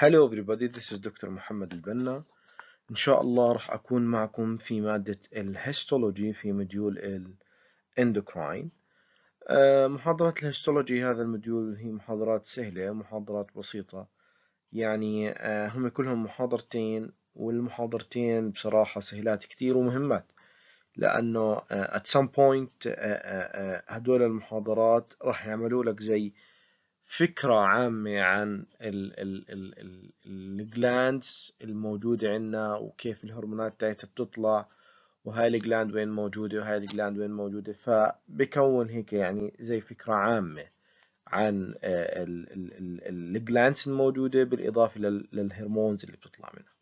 هلو everybody, this is Dr. Muhammad Albanna. إن شاء الله راح أكون معكم في مادة الهيستولوجي في مديول الاندوكراين. آه، محاضرات الهيستولوجي هذا المديول هي محاضرات سهلة، محاضرات بسيطة. يعني آه، هم كلهم محاضرتين والمحاضرتين بصراحة سهلات كتير ومهمات. لأنه آه، at some point هدول المحاضرات راح يعملوا لك زي فكرة عامة عن الجلاندز الموجودة عندنا وكيف الهرمونات تاعتها بتطلع وهاي الجلاند وين موجودة وهاي الجلاند وين موجودة فبكون هيك يعني زي فكرة عامة عن آه، الجلاندز الموجودة بالإضافة للهرمونز اللي بتطلع منها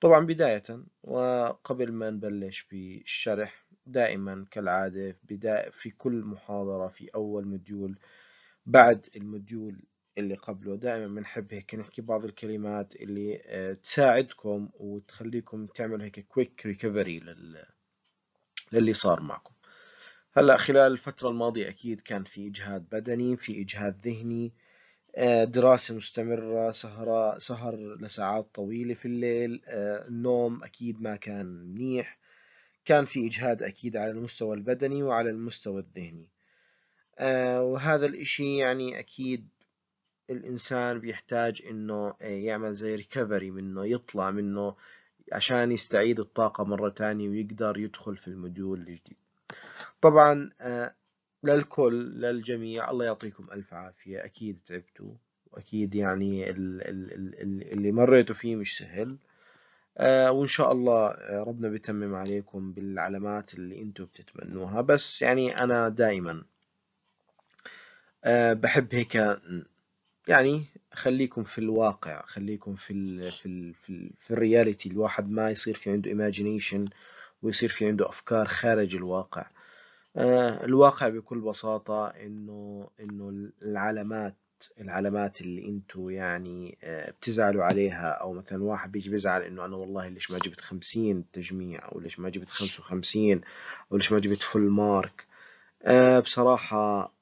طبعا بداية وقبل ما نبلش بالشرح دائما كالعادة في كل محاضرة في أول مديول بعد الموديول اللي قبله دائما بنحب هيك نحكي بعض الكلمات اللي آه، تساعدكم وتخليكم تعملوا هيك كويك ريكفري لل... للي صار معكم هلا خلال الفترة الماضية أكيد كان في إجهاد بدني في إجهاد ذهني آه، دراسة مستمرة سهر سهر لساعات طويلة في الليل آه، النوم أكيد ما كان منيح كان في إجهاد أكيد على المستوى البدني وعلى المستوى الذهني آه، وهذا الاشي يعني اكيد الانسان بيحتاج انه آه، يعمل زي ريكفري منه يطلع منه عشان يستعيد الطاقة مرة تانية ويقدر يدخل في المديول الجديد طبعا آه، للكل للجميع الله يعطيكم ألف عافية أكيد تعبتوا وأكيد يعني اللي مريتوا فيه مش سهل وإن شاء الله ربنا بيتمم عليكم بالعلامات اللي أنتوا بتتمنوها بس يعني أنا دائما آه، بحب هيك يعني خليكم في الواقع خليكم في ال في ال في, الـ في الرياليتي الواحد ما يصير في عنده ايماجينيشن ويصير في عنده افكار خارج الواقع آه، الواقع بكل بساطة انه انه العلامات العلامات اللي انتو يعني آه، بتزعلوا عليها او مثلا واحد بيجي بيزعل انه انا والله ليش ما جبت خمسين تجميع او ليش ما جبت خمسة وخمسين او ليش ما جبت فول مارك بصراحة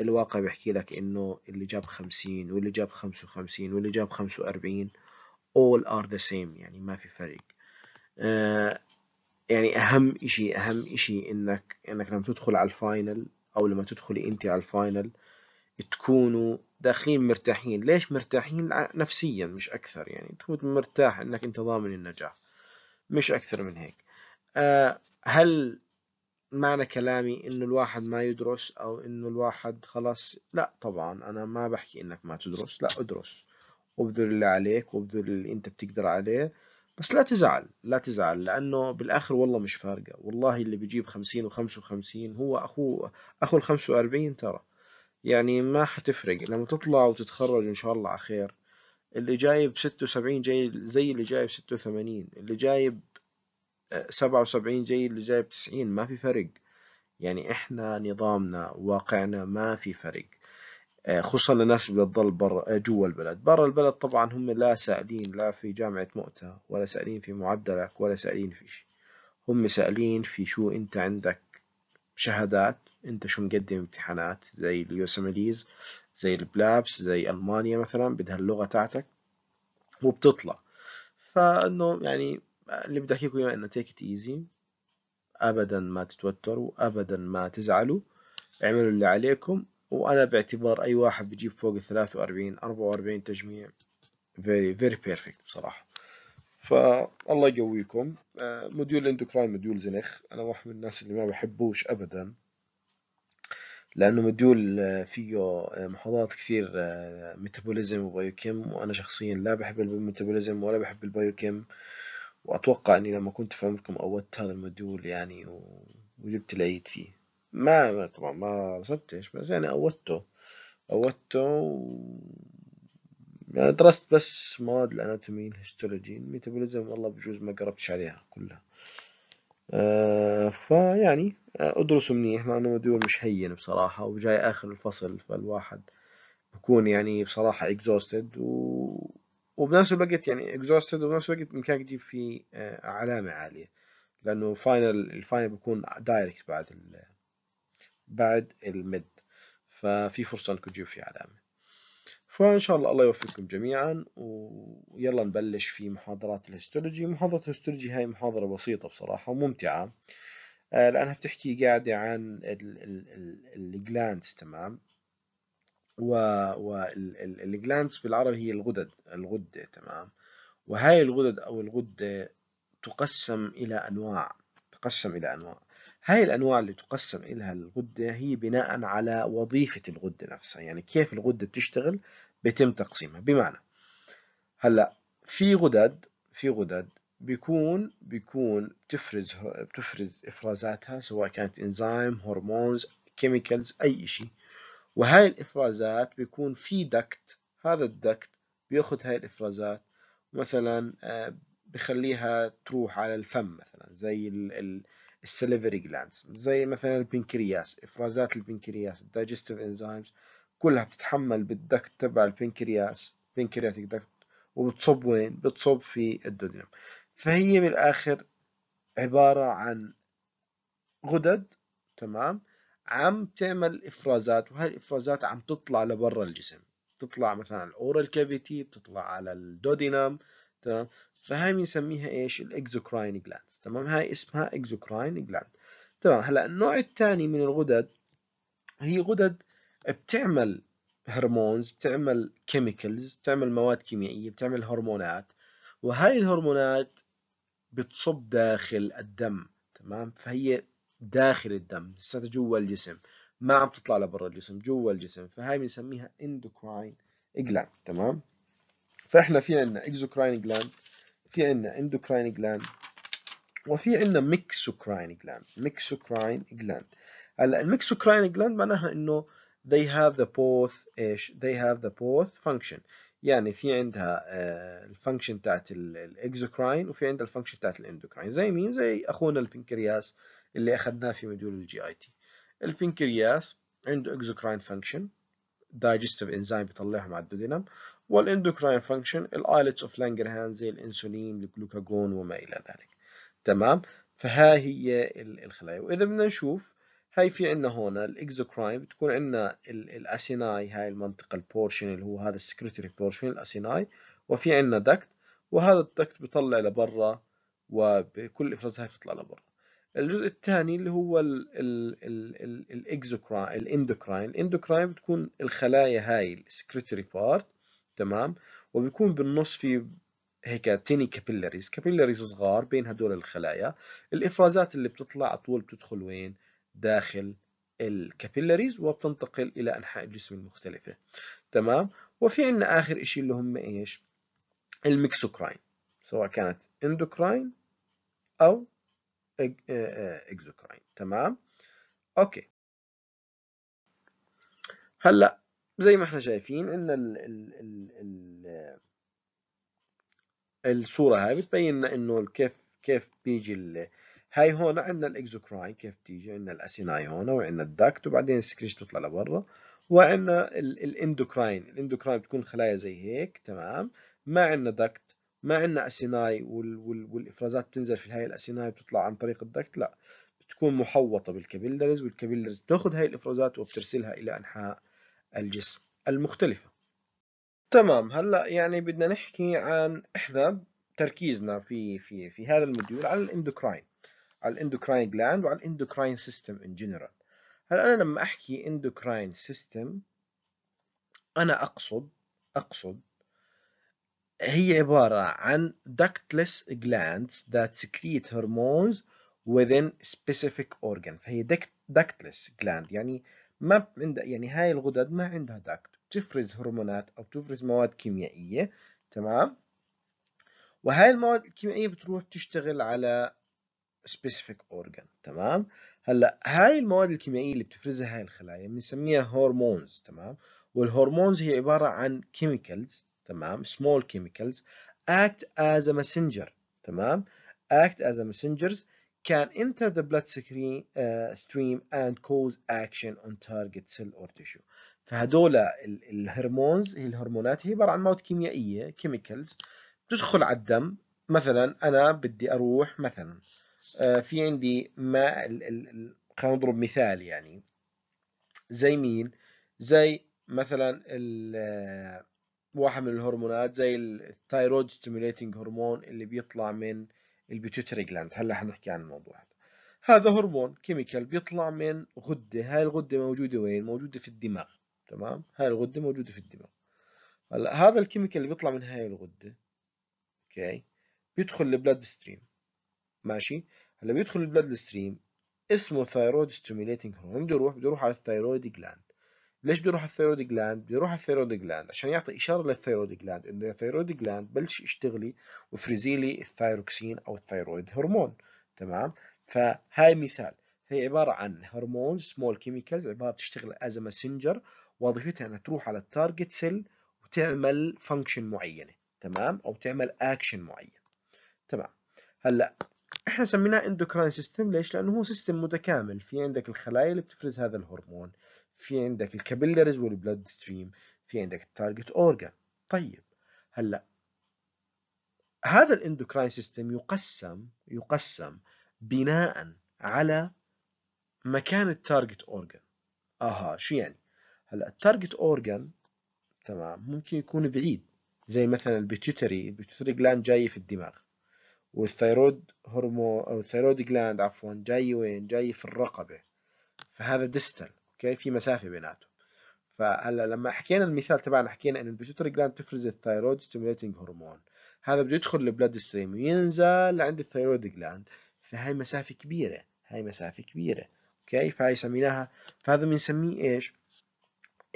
الواقع بيحكي لك انه اللي جاب 50 واللي جاب 55 واللي جاب 45 all are the same يعني ما في فرق آه، يعني اهم شيء اهم شيء انك انك لما تدخل على الفاينل او لما تدخلي انت على الفاينل تكونوا داخلين مرتاحين ليش مرتاحين نفسيا مش اكثر يعني تكون مرتاح انك انت ضامن النجاح مش اكثر من هيك أه هل معنى كلامي انه الواحد ما يدرس او انه الواحد خلاص لا طبعا انا ما بحكي انك ما تدرس لا ادرس وبذل اللي عليك وبذل اللي انت بتقدر عليه بس لا تزعل لا تزعل لانه بالاخر والله مش فارقه والله اللي بيجيب 50 و55 هو اخوه اخو ال 45 ترى يعني ما حتفرق لما تطلع وتتخرج ان شاء الله على خير اللي جايب 76 جاي زي اللي جايب 86 اللي جايب سبعة وسبعين جاي اللي جايب تسعين ما في فرق يعني احنا نظامنا واقعنا ما في فرق آه، خصوصا للناس اللي بتضل برا آه، جوا البلد برا البلد طبعا هم لا سائلين لا في جامعة مؤتة ولا سائلين في معدلك ولا سائلين في شيء هم سائلين في شو انت عندك شهادات انت شو مقدم امتحانات زي اليوسمليز زي البلابس زي المانيا مثلا بدها اللغة تاعتك وبتطلع فانه يعني اللي بدي احكي اياه انه تيك ات ايزي ابدا ما تتوتروا ابدا ما تزعلوا اعملوا اللي عليكم وانا باعتبار اي واحد بيجيب فوق ال 43 44 تجميع فيري فيري بيرفكت بصراحه فالله يقويكم آه، موديول الاندوكراين موديول زنخ انا واحد من الناس اللي ما بحبوش ابدا لانه مديول آه، فيه آه، محاضرات كثير ميتابوليزم وبايوكيم وانا شخصيا لا بحب الميتابوليزم ولا بحب البايوكيم وأتوقع أني لما كنت في عمركم أودت هذا المديول يعني وجبت العيد فيه ما, طبعا ما رسبتش بس يعني أودته أودته و... يعني درست بس مواد الأناتومي الهيستولوجي الميتابوليزم والله بجوز ما قربتش عليها كلها فا آه، فيعني آه، ادرس منيح لأنه مديول مش هين بصراحة وجاي آخر الفصل فالواحد بكون يعني بصراحة اكزوستد وبنفس الوقت يعني اكزوستد وبنفس الوقت بامكانك تجيب فيه آه، علامه عاليه لانه فاينل الفاينل بيكون دايركت بعد ال بعد المد ففي فرصه انكم تجيبوا فيه علامه فان شاء الله الله يوفقكم جميعا ويلا نبلش في محاضرات الهيستولوجي محاضره الهيستولوجي هاي محاضره بسيطه بصراحه وممتعه آه، لانها بتحكي قاعده عن الجلاندز تمام والجلانس بالعربي هي الغدد الغدة تمام وهاي الغدد أو الغدة تقسم إلى أنواع تقسم إلى أنواع هاي الأنواع اللي تقسم إلها الغدة هي بناء على وظيفة الغدة نفسها يعني كيف الغدة بتشتغل بيتم تقسيمها بمعنى هلا في غدد في غدد بيكون بيكون بتفرز بتفرز افرازاتها سواء كانت انزيم هرمونز كيميكالز اي شيء وهاي الإفرازات بيكون في دكت هذا الدكت بياخذ هاي الإفرازات مثلا آه، بخليها تروح على الفم مثلا زي السليفري جلاندز زي مثلا البنكرياس إفرازات البنكرياس الدايجستيف انزيمز كلها بتتحمل بالدكت تبع البنكرياس بنكرياتيك دكت وبتصب وين؟ بتصب في الدودنم فهي بالآخر عبارة عن غدد تمام عم تعمل افرازات وهي الافرازات عم تطلع لبرا الجسم بتطلع مثلا على الاورال كافيتي بتطلع على الدودينام تمام فهي بنسميها ايش الاكزوكراين جلاندز تمام هاي اسمها اكزوكراين جلاند تمام هلا النوع الثاني من الغدد هي غدد بتعمل هرمونز بتعمل كيميكلز بتعمل مواد كيميائية بتعمل هرمونات وهاي الهرمونات بتصب داخل الدم تمام فهي داخل الدم لساتها جوا الجسم ما عم تطلع لبرا الجسم جوا الجسم فهاي بنسميها اندوكراين جلاند تمام فاحنا في عندنا اكزوكراين جلاند في عندنا اندوكراين جلاند وفي عندنا ميكسوكراين جلاند ميكسوكراين جلاند هلا الميكسوكراين جلاند معناها انه they have the both ايش they have the both function يعني في عندها آه، الفانكشن تاعت الاكزوكراين وفي عندها الفانكشن تاعت الاندوكراين زي مين زي اخونا البنكرياس اللي أخذناه في مديول الجي اي تي البنكرياس عنده اكزوكراين فانكشن دايجستيف انزيم بيطلعها مع الدودينم والاندوكراين فانكشن الايلتس اوف لانجرهان زي الانسولين الجلوكاجون وما الى ذلك تمام فها هي الخلايا واذا بدنا نشوف هاي في عندنا هون الاكزوكراين بتكون عندنا الاسيناي هاي المنطقه البورشن اللي هو هذا السكريتري بورشن الاسيناي وفي عندنا دكت وهذا الدكت بيطلع لبرا وبكل افرازها بتطلع لبرا الجزء الثاني اللي هو الاكزوكراين الاندوكراين الاندوكراين بتكون الخلايا هاي السكريتري بارت تمام وبيكون بالنص في هيك تيني كابيلاريز كابيلاريز صغار بين هدول الخلايا الافرازات اللي بتطلع على طول بتدخل وين داخل الكابيلاريز وبتنتقل الى انحاء الجسم المختلفه تمام وفي عندنا اخر شيء اللي هم ايش الميكسوكراين سواء كانت اندوكراين او آه، آه، اكزوكراين تمام اوكي هلا زي ما احنا شايفين ان ال ال ال ال الصورة هاي بتبين لنا انه كيف كيف بيجي هاي هون عندنا الاكزوكراين كيف بتيجي عندنا الاسيناي هون وعندنا الداكت وبعدين السكريش تطلع لبرا وعندنا الاندوكراين الاندوكراين بتكون خلايا زي هيك تمام ما عندنا داكت ما عندنا اسيناي وال وال والافرازات بتنزل في هاي الاسيناي بتطلع عن طريق الدكت لا بتكون محوطه بالكابيلرز والكابيلرز بتاخذ هاي الافرازات وبترسلها الى انحاء الجسم المختلفه تمام هلا يعني بدنا نحكي عن احنا تركيزنا في في في هذا الموديول على الاندوكراين على الاندوكراين جلاند وعلى الاندوكراين سيستم ان جنرال هلا انا لما احكي اندوكراين سيستم انا اقصد اقصد هي عبارة عن ductless glands that secrete hormones within specific organ فهي ductless gland يعني ما عندها يعني هاي الغدد ما عندها duct بتفرز هرمونات أو بتفرز مواد كيميائية تمام وهاي المواد الكيميائية بتروح تشتغل على specific organ تمام هلا هاي المواد الكيميائية اللي بتفرزها هاي الخلايا بنسميها هرمونز تمام والهرمونز هي عبارة عن chemicals تمام small chemicals act as a messenger تمام act as a messengers can enter the blood screen, uh, stream and cause action on target cell or tissue فهدول الهرمونز هي الهرمونات هي عباره عن مواد كيميائيه chemicals بتدخل على الدم مثلا انا بدي اروح مثلا uh، في عندي ما خلينا نضرب مثال يعني زي مين زي مثلا واحد من الهرمونات زي الثايرويد ستيميليتنج هرمون اللي بيطلع من البيتوتري جلاند هلا حنحكي عن الموضوع هذا هذا هرمون كيميكال بيطلع من غدة هاي الغدة موجودة وين موجودة في الدماغ تمام هاي الغدة موجودة في الدماغ هلا هذا الكيميكال اللي بيطلع من هاي الغدة اوكي بيدخل البلاد ستريم ماشي هلا بيدخل البلاد ستريم اسمه ثايرويد ستيميليتنج هرمون بده يروح بده يروح على الثايرويد جلاند ليش بده يروح الثيرويد جلاند؟ بده يروح الثيرويد جلاند عشان يعطي اشاره للثيرويد جلاند انه يا ثيرويد جلاند بلش اشتغلي وفرزي لي الثايروكسين او الثيرويد هرمون تمام؟ فهاي مثال هي عباره عن هرمون سمول كيميكالز عباره بتشتغل از ماسنجر وظيفتها انها تروح على التارجت سيل وتعمل فانكشن معينه تمام؟ او تعمل اكشن معين تمام هلا احنا سميناه اندوكراين سيستم ليش؟ لانه هو سيستم متكامل في عندك الخلايا اللي بتفرز هذا الهرمون في عندك الكابيلاريز والبلاد ستريم في عندك التارجت اورجان طيب هلا هذا الاندوكراين سيستم يقسم يقسم بناء على مكان التارجت اورجان اها شو يعني هلا التارجت اورجان تمام ممكن يكون بعيد زي مثلا البيتيوتري البيتيوتري جلاند جاي في الدماغ والثيرويد هرمون او الثيرويد جلاند عفوا جاي وين جاي في الرقبه فهذا ديستال اوكي في مسافه بيناتهم فهلا لما حكينا المثال تبعنا حكينا ان البيتوتري جلاند تفرز الثايرويد ستيموليتنج هرمون هذا بده يدخل البلاد ستريم وينزل لعند الثايرويد جلاند فهي مسافه كبيره هاي مسافه كبيره اوكي فهي سميناها فهذا بنسميه ايش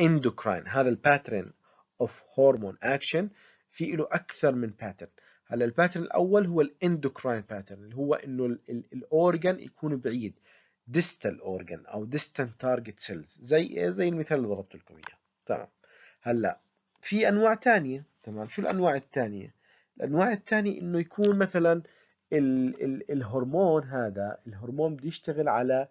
اندوكراين هذا الباترن اوف هرمون اكشن في له اكثر من باترن هلا الباترن الاول هو الاندوكراين باترن اللي هو انه الاورجن يكون بعيد distal organ او distant target cells زي إيه؟ زي المثال اللي ضربت لكم اياه تمام هلا في انواع ثانيه تمام شو الانواع الثانيه الانواع الثانيه انه يكون مثلا الـ الـ الهرمون هذا الهرمون بده يشتغل على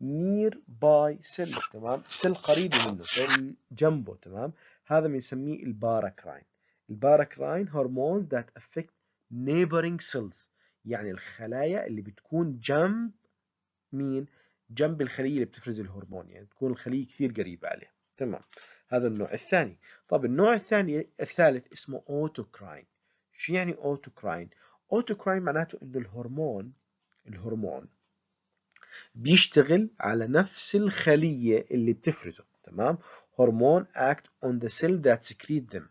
نير باي سيل تمام سيل قريبة منه سيل جنبه تمام هذا بنسميه الباراكراين الباراكراين هرمون ذات افكت neighboring cells يعني الخلايا اللي بتكون جنب مين جنب الخلية اللي بتفرز الهرمون يعني تكون الخلية كثير قريبة عليه تمام هذا النوع الثاني طب النوع الثاني الثالث اسمه اوتوكراين شو يعني اوتوكراين اوتوكراين معناته انه الهرمون الهرمون بيشتغل على نفس الخلية اللي بتفرزه تمام هرمون act on the cell that secrete them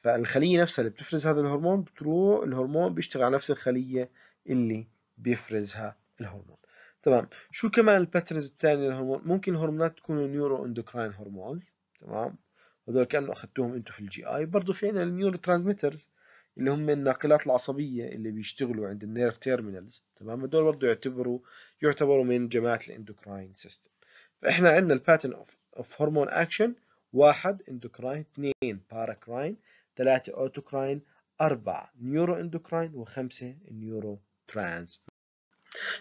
فالخلية نفسها اللي بتفرز هذا الهرمون بتروح الهرمون بيشتغل على نفس الخلية اللي بيفرزها الهرمون تمام شو كمان الباترنز الثانيه للهرمون ممكن هرمونات تكون نيورو اندوكراين هرمون تمام هذول كانه اخذتوهم انتم في الجي اي برضه في عندنا النيورو ترانسميترز اللي هم الناقلات العصبيه اللي بيشتغلوا عند النيرف تيرمينالز تمام هذول برضه يعتبروا يعتبروا من جماعه الاندوكراين سيستم فاحنا عندنا الباترن اوف هرمون اكشن واحد اندوكراين اثنين باراكراين ثلاثه اوتوكراين أربعة نيورو اندوكراين وخمسة نيورو ترانس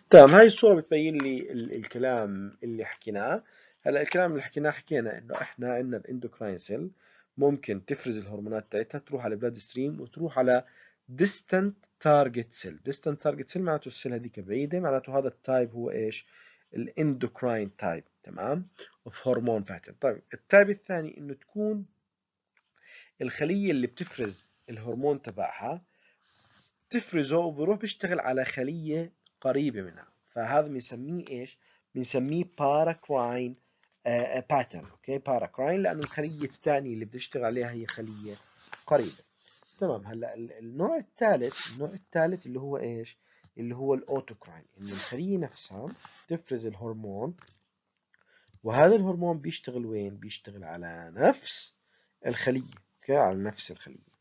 تمام طيب، هاي الصورة بتبين لي الكلام اللي حكيناه هلا الكلام اللي حكيناه حكينا انه احنا عندنا الاندوكراين سيل ممكن تفرز الهرمونات تاعتها تروح على بلاد ستريم وتروح على ديستنت تارجت سيل ديستنت تارجت سيل معناته السيل هذيك بعيدة معناته هذا التايب هو ايش الاندوكراين تايب تمام اوف هرمون باترن طيب التايب الثاني انه تكون الخلية اللي بتفرز الهرمون تبعها تفرزه وبروح بيشتغل على خلية قريبة منها فهذا بنسميه ايش؟ بنسميه باراكواين باترن اوكي باراكواين لأنه الخلية الثانية اللي بتشتغل عليها هي خلية قريبة تمام هلا النوع الثالث النوع الثالث اللي هو ايش؟ اللي هو الاوتوكراين ان الخلية نفسها تفرز الهرمون وهذا الهرمون بيشتغل وين؟ بيشتغل على نفس الخلية اوكي على نفس الخلية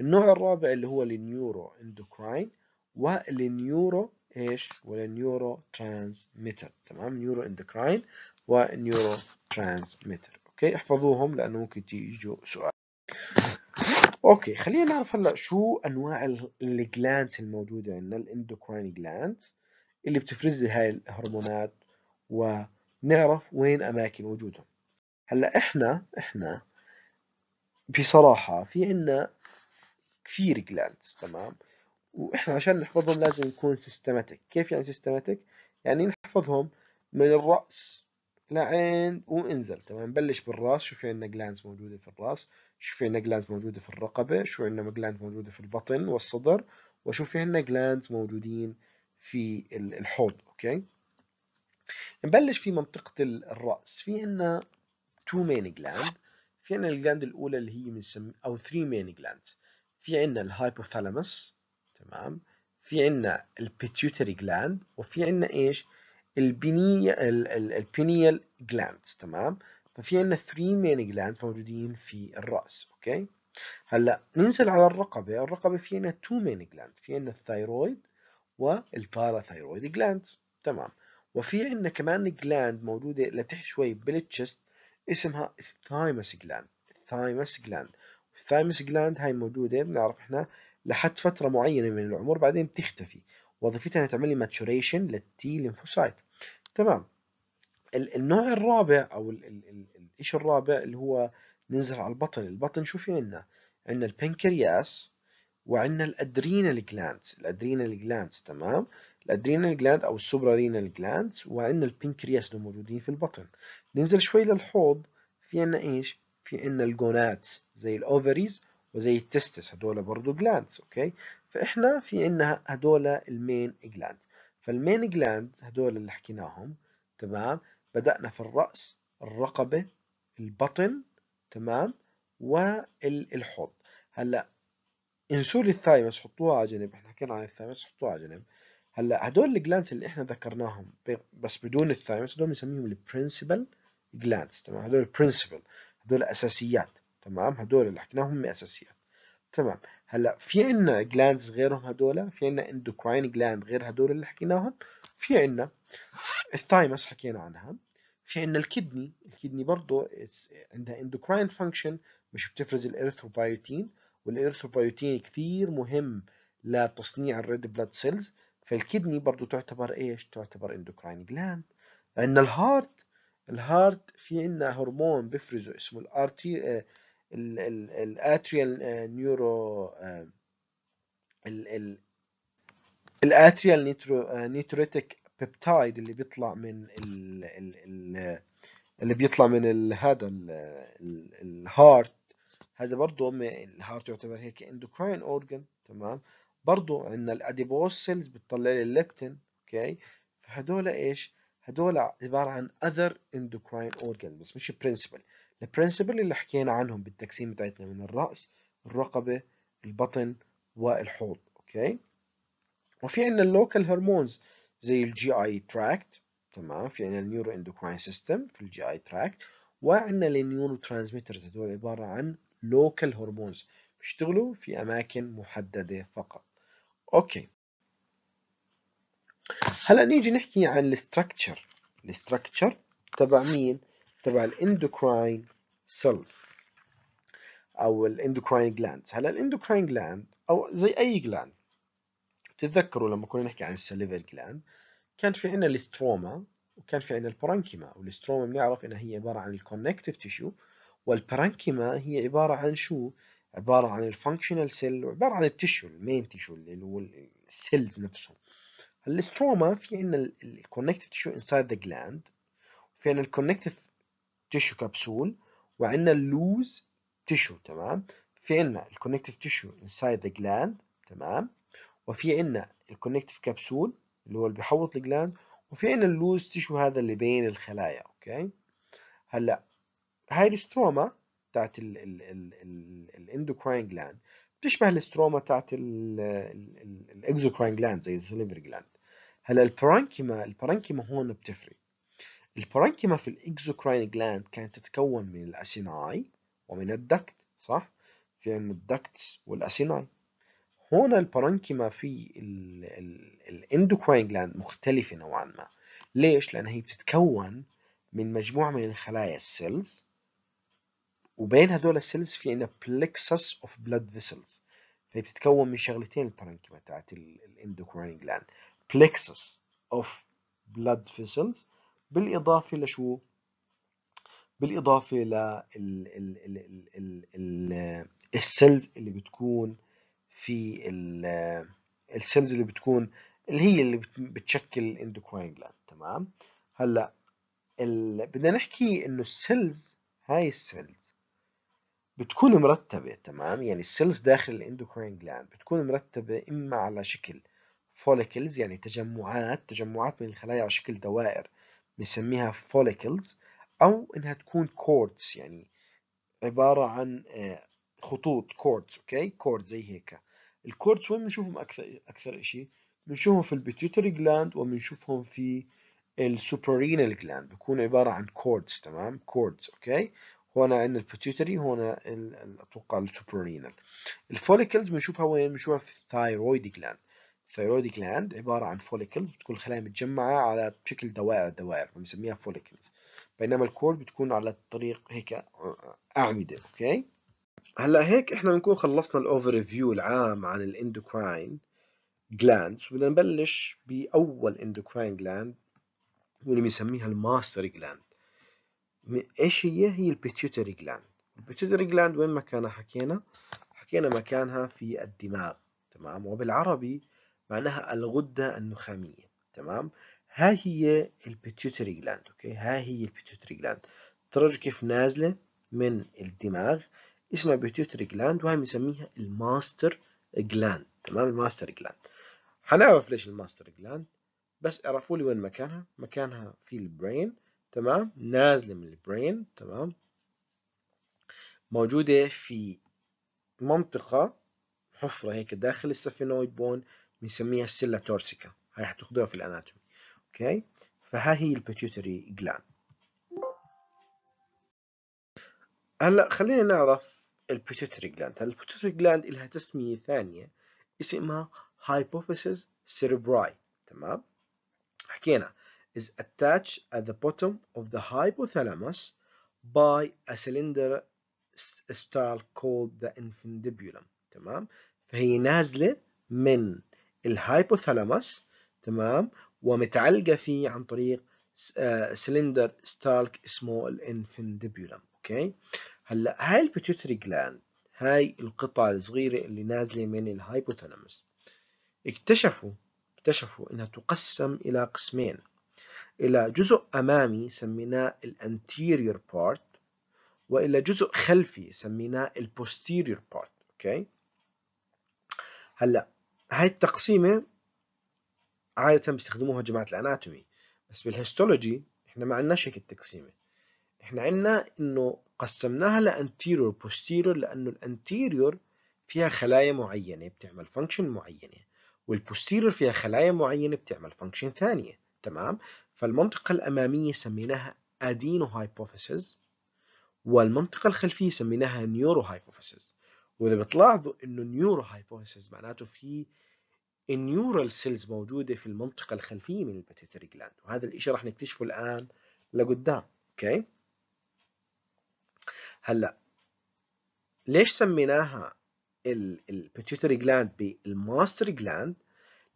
النوع الرابع اللي هو النيورو اندوكراين والنيورو ايش ولا نيورو ترانسميتر تمام نيورو اندكراين ونيورو ترانسميتر اوكي احفظوهم لانه ممكن يجوا سؤال اوكي خلينا نعرف هلا شو انواع الجلانس الموجوده عندنا الاندوكراين جلانس اللي بتفرز لي هاي الهرمونات ونعرف وين اماكن وجودهم هلا احنا احنا بصراحه في عندنا كثير جلانس تمام واحنا عشان نحفظهم لازم يكون سيستماتيك كيف يعني سيستماتيك يعني نحفظهم من الرأس لعين وانزل تمام نبلش بالراس شو في عندنا جلانز موجوده في الراس شو في عندنا جلانز موجوده في الرقبه شو عندنا جلانز موجوده في البطن والصدر وشو في عندنا جلانز موجودين في الحوض اوكي نبلش في منطقه الراس في عندنا تو مين جلاند في عندنا الجلاند الاولى اللي هي بنسميها او ثري مين جلاندز في عندنا الهايبوثالاموس تمام في عندنا البيتيوتري جلاند وفي عندنا ايش البينيال البينيال جلاند تمام ففي عندنا 3 مين جلاند موجودين في الراس اوكي هلا ننزل على الرقبه الرقبه في عندنا 2 مين جلاند في عندنا الثايرويد والباراثايرويد جلاند تمام وفي عندنا كمان جلاند موجوده لتحت شوي بالتشست اسمها الثايمس جلاند الثايمس جلاند الثايمس جلاند هاي موجوده بنعرف احنا لحد فترة معينة من العمر بعدين بتختفي وظيفتها انها تعمل لي ماتشوريشن للتي لينفوسايت تمام النوع الرابع او الشيء الرابع اللي هو ننزل على البطن البطن شو في عندنا عندنا البنكرياس وعندنا الادرينال جلاندز الادرينال جلاندز تمام الادرينال جلاند او السوبرارينال جلاندز وعندنا البنكرياس اللي موجودين في البطن ننزل شوي للحوض في عندنا ايش في عندنا الجوناتس زي الاوفريز وزي التستس هدول برضه جلاندز اوكي فاحنا في عندنا هدول المين جلاند فالمين جلاند هدول اللي حكيناهم تمام بدأنا في الرأس الرقبة البطن تمام والحوض هلا انسوا لي الثايمس حطوها على جنب احنا حكينا عن الثايمس حطوها على جنب هلا هدول الجلاندز اللي احنا ذكرناهم بس بدون الثايمس هدول بنسميهم البرنسبل جلاندز تمام هدول البرنسبل هدول اساسيات تمام هدول اللي حكيناهم هم اساسيات تمام هلا في عندنا جلاندز غيرهم هدول في عندنا اندوكراين جلاند غير هدول اللي حكيناهم في عندنا الثايمس حكينا عنها في عندنا الكدني الكدني برضه عندها اندوكراين فانكشن مش بتفرز الارثروبايوتين والارثروبايوتين كثير مهم لتصنيع الريد بلاد سيلز فالكدني برضه تعتبر ايش تعتبر اندوكراين جلاند عندنا الهارت الهارت في عندنا هرمون بفرزه اسمه الارتي الاتريال نيورو الاتريال نيتروتيك بيبتايد اللي بيطلع من ال ال ال uh, اللي بيطلع من ال هذا الهارت هذا برضه الهارت يعتبر هيك اندوكراين اورجن تمام برضه عندنا الاديبوس سيلز بتطلع لي الليبتين اوكي فهدول ايش هدول عباره عن اذر اندوكراين اورجن بس مش برنسبل البرنسبل اللي حكينا عنهم بالتقسيم بتاعتنا من الرأس الرقبة البطن والحوض اوكي وفي عندنا اللوكال هرمونز زي الجي اي تراكت تمام في عندنا النيورو اندوكراين سيستم في الجي اي تراكت وعندنا النيورو ترانسميترز هدول عبارة عن لوكال هرمونز بيشتغلوا في اماكن محددة فقط اوكي هلا نيجي نحكي عن الستركتشر الستركتشر تبع مين تبع الاندوكراين سيل او الاندوكراين جلاند هلا الاندوكراين جلاند او زي اي جلاند تتذكروا لما كنا نحكي عن السليفل جلاند كان في عندنا الاستروما وكان في عندنا البرانكيما والاستروما بنعرف انها هي عباره عن الكونكتيف تيشو والبرانكيما هي عباره عن شو عباره عن الفانكشنال سيل وعباره عن التيشو المين تيشو اللي هو السيلز نفسهم الستروما في عندنا الكونكتيف تيشو انسايد ذا جلاند في عندنا الكونكتيف تيشو كبسول وعندنا اللوز تيشو تمام في عندنا الكونكتيف تيشو انسايد ذا جلاند تمام وفي عندنا الكونكتيف كبسول اللي هو اللي بيحوط الجلاند وفي عندنا اللوز تيشو هذا اللي بين الخلايا اوكي هلا هاي الستروما بتاعت الاندوكراين جلاند بتشبه الستروما بتاعت الاكزوكراين جلاند زي السليفري جلاند هلا البرانكيما البرانكيما هون بتفرق البارانكيما في الإكزوكراين جلاند كانت تتكون من الأسيناي ومن الدكت صح؟ في عندنا الدكتس والأسيناي هنا البرانكيما في الاندوكراين جلاند مختلفة نوعا ما ليش؟ لأن هي بتتكون من مجموعة من الخلايا السيلز وبين هدول السيلز في عندنا بلكسس اوف بلاد فيسلز فهي بتتكون من شغلتين البرانكيما تاعت الاندوكراين جلاند بلكسس اوف بلاد فيسلز بالإضافة لشو؟ بالإضافة للسيلز اللي بتكون في السيلز اللي بتكون اللي هي اللي بتشكل الاندوكراين جلاند تمام هلا بدنا نحكي انه السيلز هاي السيلز بتكون مرتبه تمام يعني السيلز داخل الاندوكراين جلاند بتكون مرتبه اما على شكل فوليكلز يعني تجمعات تجمعات من الخلايا على شكل دوائر بنسميها follicles أو إنها تكون cords يعني عبارة عن آه، خطوط cords أوكي cords زي هيك الكوردز وين بنشوفهم أكثر أكثر شيء بنشوفهم في البيتيوتري جلاند وبنشوفهم في السوبرينال جلاند بكون عبارة عن كوردز تمام كوردز أوكي هون عندنا البيتيوتري هون اتوقع السوبرينال الفوليكلز بنشوفها وين بنشوفها في الثايرويد جلاند الثيرويديك جلاند عبارة عن فوليكلز بتكون الخلايا متجمعة على شكل دوائر دوائر بنسميها فوليكلز بينما الكور بتكون على طريق هيك آه، أعمدة أوكي هلا هيك احنا بنكون خلصنا الاوفر فيو العام عن الاندوكراين جلاندز وبدنا نبلش باول اندوكراين جلاند واللي بنسميها الماستر جلاند ايش هي هي البيتيوتري جلاند البيتيوتري جلاند وين مكانها حكينا حكينا مكانها في الدماغ تمام وبالعربي معناها الغدة النخامية تمام ها هي البيتيوتري جلاند اوكي ها هي البيتيوتري جلاند تراجع كيف نازلة من الدماغ اسمها بيتيوتري جلاند وهي بنسميها الماستر جلاند تمام الماستر جلاند حنعرف ليش الماستر جلاند بس اعرفوا لي وين مكانها مكانها في البرين تمام نازلة من البرين تمام موجودة في منطقة حفرة هيك داخل السفينويد بون بنسميها السلة تورسيكا هاي حتاخذوها في الاناتومي اوكي فها هي البيتيوتري جلاند هلا خلينا نعرف البيتيوتري جلاند هلا البيتيوتري جلاند لها تسميه ثانيه اسمها hypophysis cerebri تمام حكينا is attached at the bottom of the hypothalamus by a cylinder style called the infundibulum تمام فهي نازله من الهايبوثالاموس تمام ومتعلقة فيه عن طريق سلندر ستالك اسمه الانفنديبولم اوكي هلا هاي البيتوتري جلاند هاي القطعة الصغيرة اللي نازلة من الهايبوثالاموس اكتشفوا اكتشفوا انها تقسم الى قسمين الى جزء امامي سميناه الانتيريور بارت والى جزء خلفي سميناه البوستيريور بارت اوكي هلا هاي التقسيمة عادة بيستخدموها جماعة الاناتومي بس بالهيستولوجي احنا ما عندناش هيك التقسيمة احنا عندنا انه قسمناها لانتيريور بوستيريور لانه الانتيريور فيها خلايا معينة بتعمل فانكشن معينة والبوستيريور فيها خلايا معينة بتعمل فانكشن ثانية تمام فالمنطقة الأمامية سميناها أدينو هايبوفيسيس والمنطقة الخلفية سميناها نيورو هايبوفيسيس واذا بتلاحظوا انه نيورو هايبوثيسز معناته في النيورال سيلز موجوده في المنطقه الخلفيه من البيتيتري جلاند وهذا الشيء راح نكتشفه الان لقدام اوكي هلا ليش سميناها البيتيتري جلاند بالماستر جلاند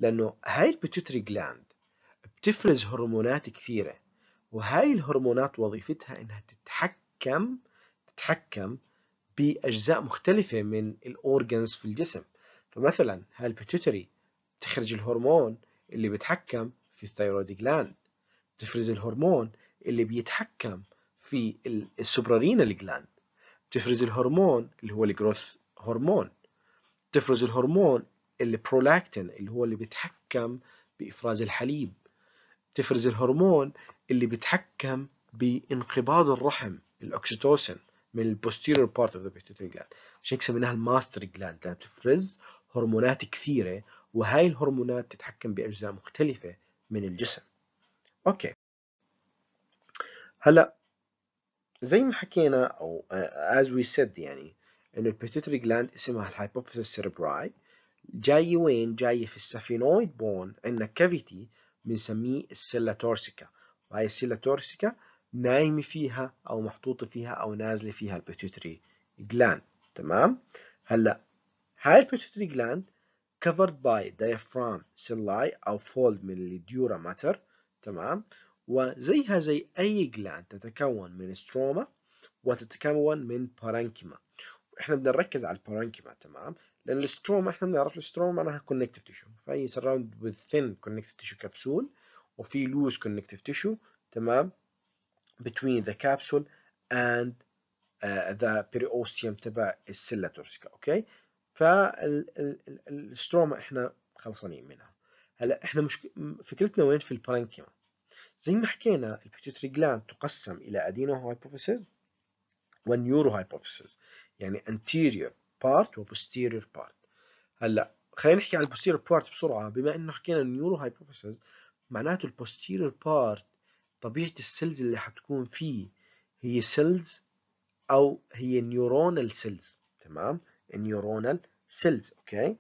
لانه هاي البيتيتري جلاند بتفرز هرمونات كثيره وهاي الهرمونات وظيفتها انها تتحكم تتحكم بأجزاء مختلفة من الأورجنز في الجسم فمثلا هالبيتوتري تخرج الهرمون اللي بيتحكم في الثيرويد جلاند تفرز الهرمون اللي بيتحكم في السوبرارينال جلاند تفرز الهرمون اللي هو الجروث هرمون تفرز الهرمون البرولاكتين اللي هو اللي بيتحكم بإفراز الحليب تفرز الهرمون اللي بيتحكم بانقباض الرحم الأكسيتوسين من ال posterior part of the pituitary gland عشان هيك سميناها الماستر جلاند لأنها بتفرز هرمونات كثيرة وهاي الهرمونات تتحكم بأجزاء مختلفة من الجسم أوكي هلا زي ما حكينا أو as we said يعني إنه pituitary جلاند اسمها الهايبوفيسس سيربراي جاية وين؟ جاية في السفينويد بون عندنا كافيتي بنسميه السيلا تورسيكا وهي السيلا تورسيكا نايمة فيها أو محطوطة فيها أو نازلة فيها البيتوتري جلاند تمام هلا هاي البيتوتري جلاند covered by diaphragm celli أو fold من الديورا ماتر تمام وزيها زي أي جلاند تتكون من ستروما وتتكون من بارانكيما احنا بدنا نركز على البارانكيما تمام لان الستروما احنا بنعرف الستروما معناها كونكتيف تيشو فهي سراوند وذ ثين كونكتيف تيشو كبسول وفي لوز كونكتيف تيشو تمام between the capsule and uh, the periosteum تبع السلة تورسكا اوكي فالستروما احنا خلصانين منها هلا احنا مش فكرتنا وين في البرانكيوم زي ما حكينا البيتوتري جلاند تقسم الى ادينو هايبوفيسز ونيورو هايبوفيسز يعني anterior part و posterior part هلا خلينا نحكي على posterior بارت بسرعه بما انه حكينا نيورو هايبوفيسز معناته posterior بارت طبيعة السيلز اللي هتكون فيه هي سيلز أو هي نيورونال سيلز تمام نيورونال سيلز أوكي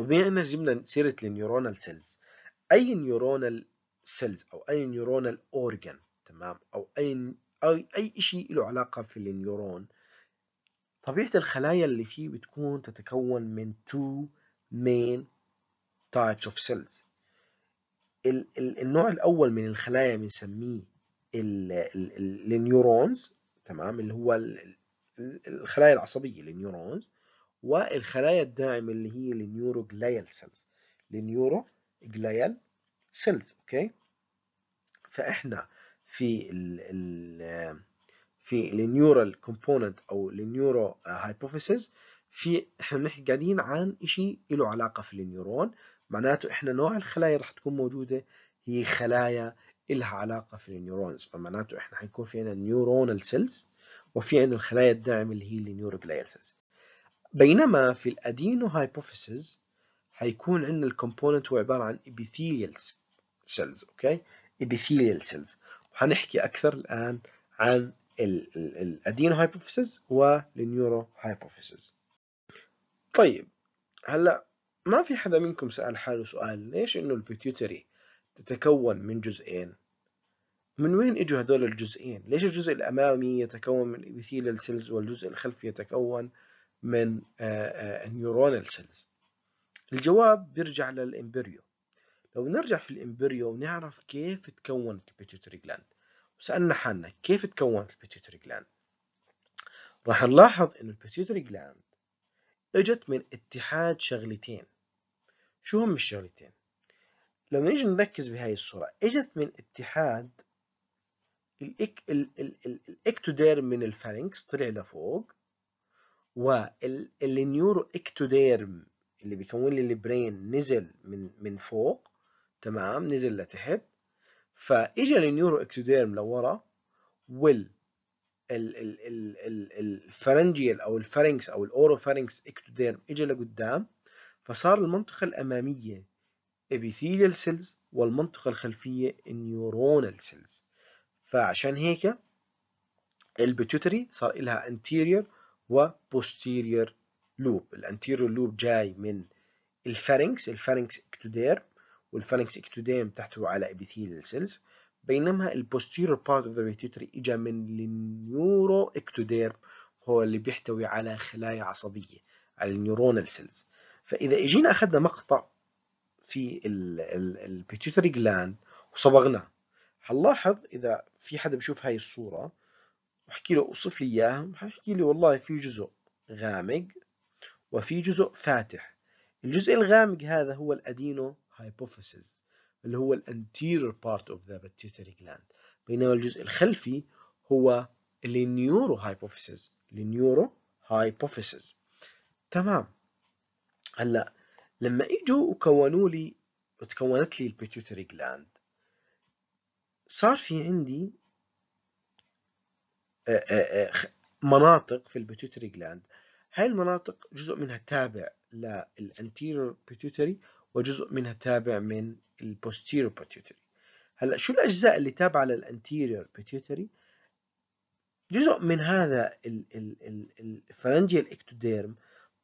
وبما أننا جبنا سيرة النيورونال سيلز أي نيورونال سيلز أو أي نيورونال أورجان تمام أو أي أي, أي شيء له علاقة في النيورون طبيعة الخلايا اللي فيه بتكون تتكون من two main types of cells النوع الأول من الخلايا بنسميه النيورونز تمام اللي هو الخلايا العصبية النيورونز والخلايا الداعمة اللي هي النيوروجلايال سيلز النيوروجلايال سيلز اوكي فاحنا في ال في النيورال كومبوننت او النيورو هايبوثيسز في احنا بنحكي قاعدين عن شيء له علاقه في النيورون معناته إحنا نوع الخلايا رح تكون موجودة هي خلايا إلها علاقة في النيورونز فمعناته إحنا حيكون في عندنا نيورونال سيلز وفي عندنا الخلايا الداعمة اللي هي النيوروجلايال سيلز بينما في الأدينو هايبوفيسز حيكون عندنا الكومبوننت هو عبارة عن ابيثيليال سيلز اوكي ابيثيليال سيلز وحنحكي أكثر الآن عن الأدينو هايبوفيسز والنيورو هايبوفيسز طيب هلا ما في حدا منكم سأل حاله سؤال ليش إنه البيتيوتري تتكون من جزئين من وين إجوا هذول الجزئين ليش الجزء الأمامي يتكون من الإبيثيلال سيلز والجزء الخلفي يتكون من النيورونال آه، آه، سيلز الجواب بيرجع للإمبريو لو نرجع في الإمبريو ونعرف كيف تكونت البيتيوتري جلاند وسألنا حالنا كيف تكونت البيتيوتري جلاند راح نلاحظ إنه البيتيوتري جلاند اجت من اتحاد شغلتين شو هم الشغلتين لما نيجي نركز بهاي الصورة اجت من اتحاد الاكتودير من الفارنكس طلع لفوق والنيورو اكتوديرم اللي بيكون لي البرين نزل من من فوق تمام نزل لتحت فاجى النيورو اكتوديرم لورا وال الفرنجيال او الفارنكس او الاورو فارنكس اكتوديرم اجى لقدام فصار المنطقة الأمامية epithelial cells والمنطقة الخلفية neuronal cells فعشان هيك البيتوتري صار لها anterior و posterior loop الانتيريور لوب جاي من الفارنكس الفارنكس اكتودير والفارنكس اكتوديم تحتوي على epithelial cells بينما البوستيريور بارت اوف ذا بيتيوتري اجى من النيورو اكتودير هو اللي بيحتوي على خلايا عصبيه على النيورونال سيلز فإذا إجينا أخذنا مقطع في البيتيوتري جلاند وصبغناه حنلاحظ إذا في حدا بشوف هاي الصورة وحكي له اوصف لي إياها حيحكي لي والله في جزء غامق وفي جزء فاتح الجزء الغامق هذا هو الأدينو هايبوفيسيس اللي هو الانتيريور بارت اوف ذا pituitary جلاند بينما الجزء الخلفي هو النيورو هايبوفيسيس النيورو هايبوفيسيس تمام هلا لما اجوا وكونوا لي وتكونت لي البيتوتري جلاند صار في عندي آه، آه، آه، مناطق في البيتوتري جلاند هاي المناطق جزء منها تابع للانتيرور بيتوتري وجزء منها تابع من البوستيرور بيتوتري هلا شو الاجزاء اللي تابعه للانتيرور بيتوتري جزء من هذا الفرنجيال اكتوديرم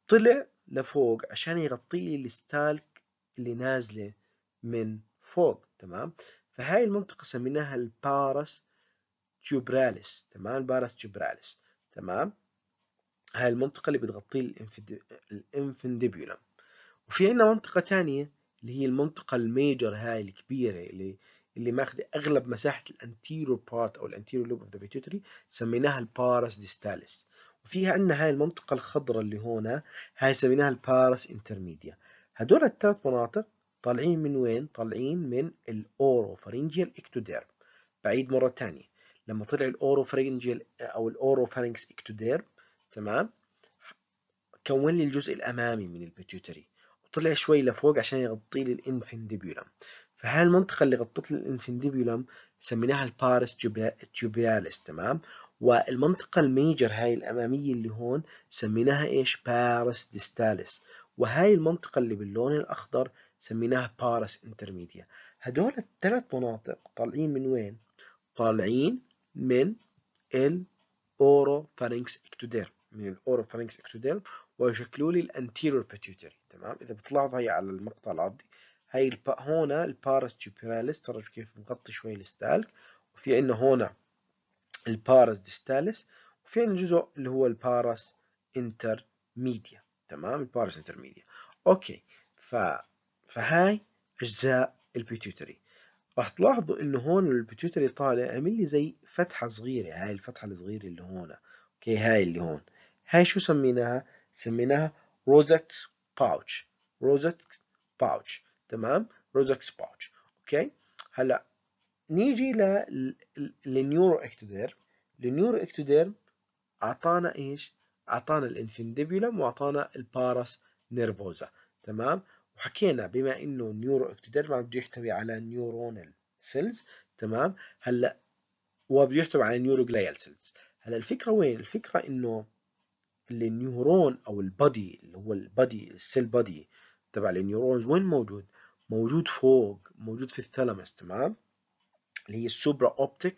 طلع لفوق عشان يغطي لي الستالك اللي نازلة من فوق تمام فهاي المنطقة سميناها البارس تيوبراليس تمام البارس تيوبراليس تمام هاي المنطقة اللي بتغطي الانفنديبولم وفي عندنا منطقة ثانيه اللي هي المنطقة الميجر هاي الكبيرة اللي اللي ماخذة أغلب مساحة الانتيرو بارت أو الانتيرو لوب أوف ذا بيتوتري سميناها البارس ديستاليس وفيها عندنا هاي المنطقة الخضراء اللي هون هاي سميناها البارس انترميديا هدول الثلاث مناطق طالعين من وين؟ طالعين من الأوروفارينجيال إكتوديرم بعيد مرة ثانية لما طلع الأوروفارينجيال أو الأوروفارينكس إكتوديرم تمام كون لي الجزء الأمامي من البيتيوتري وطلع شوي لفوق عشان يغطي لي الانفنديبيولم فهاي المنطقة اللي غطت لي الانفنديبيولم سميناها البارس تيوبياليس تمام والمنطقة الميجر هاي الأمامية اللي هون سميناها إيش بارس ديستاليس وهاي المنطقة اللي باللون الأخضر سميناها بارس انترميديا هدول الثلاث مناطق طالعين من وين؟ طالعين من الأوروفارينكس إكتوديرم من الأوروفارينكس إكتوديرم ويشكلوا لي الانتيريور بيتيوتري تمام إذا بتلاحظوا هي على المقطع العرضي هاي الب... هون البارس تيوبيراليس ترى كيف مغطي شوي الستالك وفي عندنا هون البارس ديستاليس وفي عندنا جزء اللي هو البارس انترميديا تمام البارس انترميديا اوكي ف فهاي اجزاء البيتيوتري راح تلاحظوا انه هون البيتيوتري طالع عمل لي زي فتحه صغيره هاي الفتحه الصغيره اللي هون اوكي هاي اللي هون هاي شو سميناها سميناها روزكت باوتش روزكت باوتش تمام روزكت باوتش اوكي هلا نيجي للنيورو اكتوديرم النيورو اكتوديرم اعطانا ايش اعطانا الانفنديبولم واعطانا البارس نيرفوزا تمام وحكينا بما انه النيورو اكتوديرم بده يحتوي على نيورونال سيلز تمام هلا وبده يحتوي على نيوروجلايال سيلز هلا الفكره وين الفكره انه النيورون او البادي اللي هو البادي السيل بادي تبع النيورونز وين موجود موجود فوق موجود في الثلمس تمام اللي هي السوبرا اوبتيك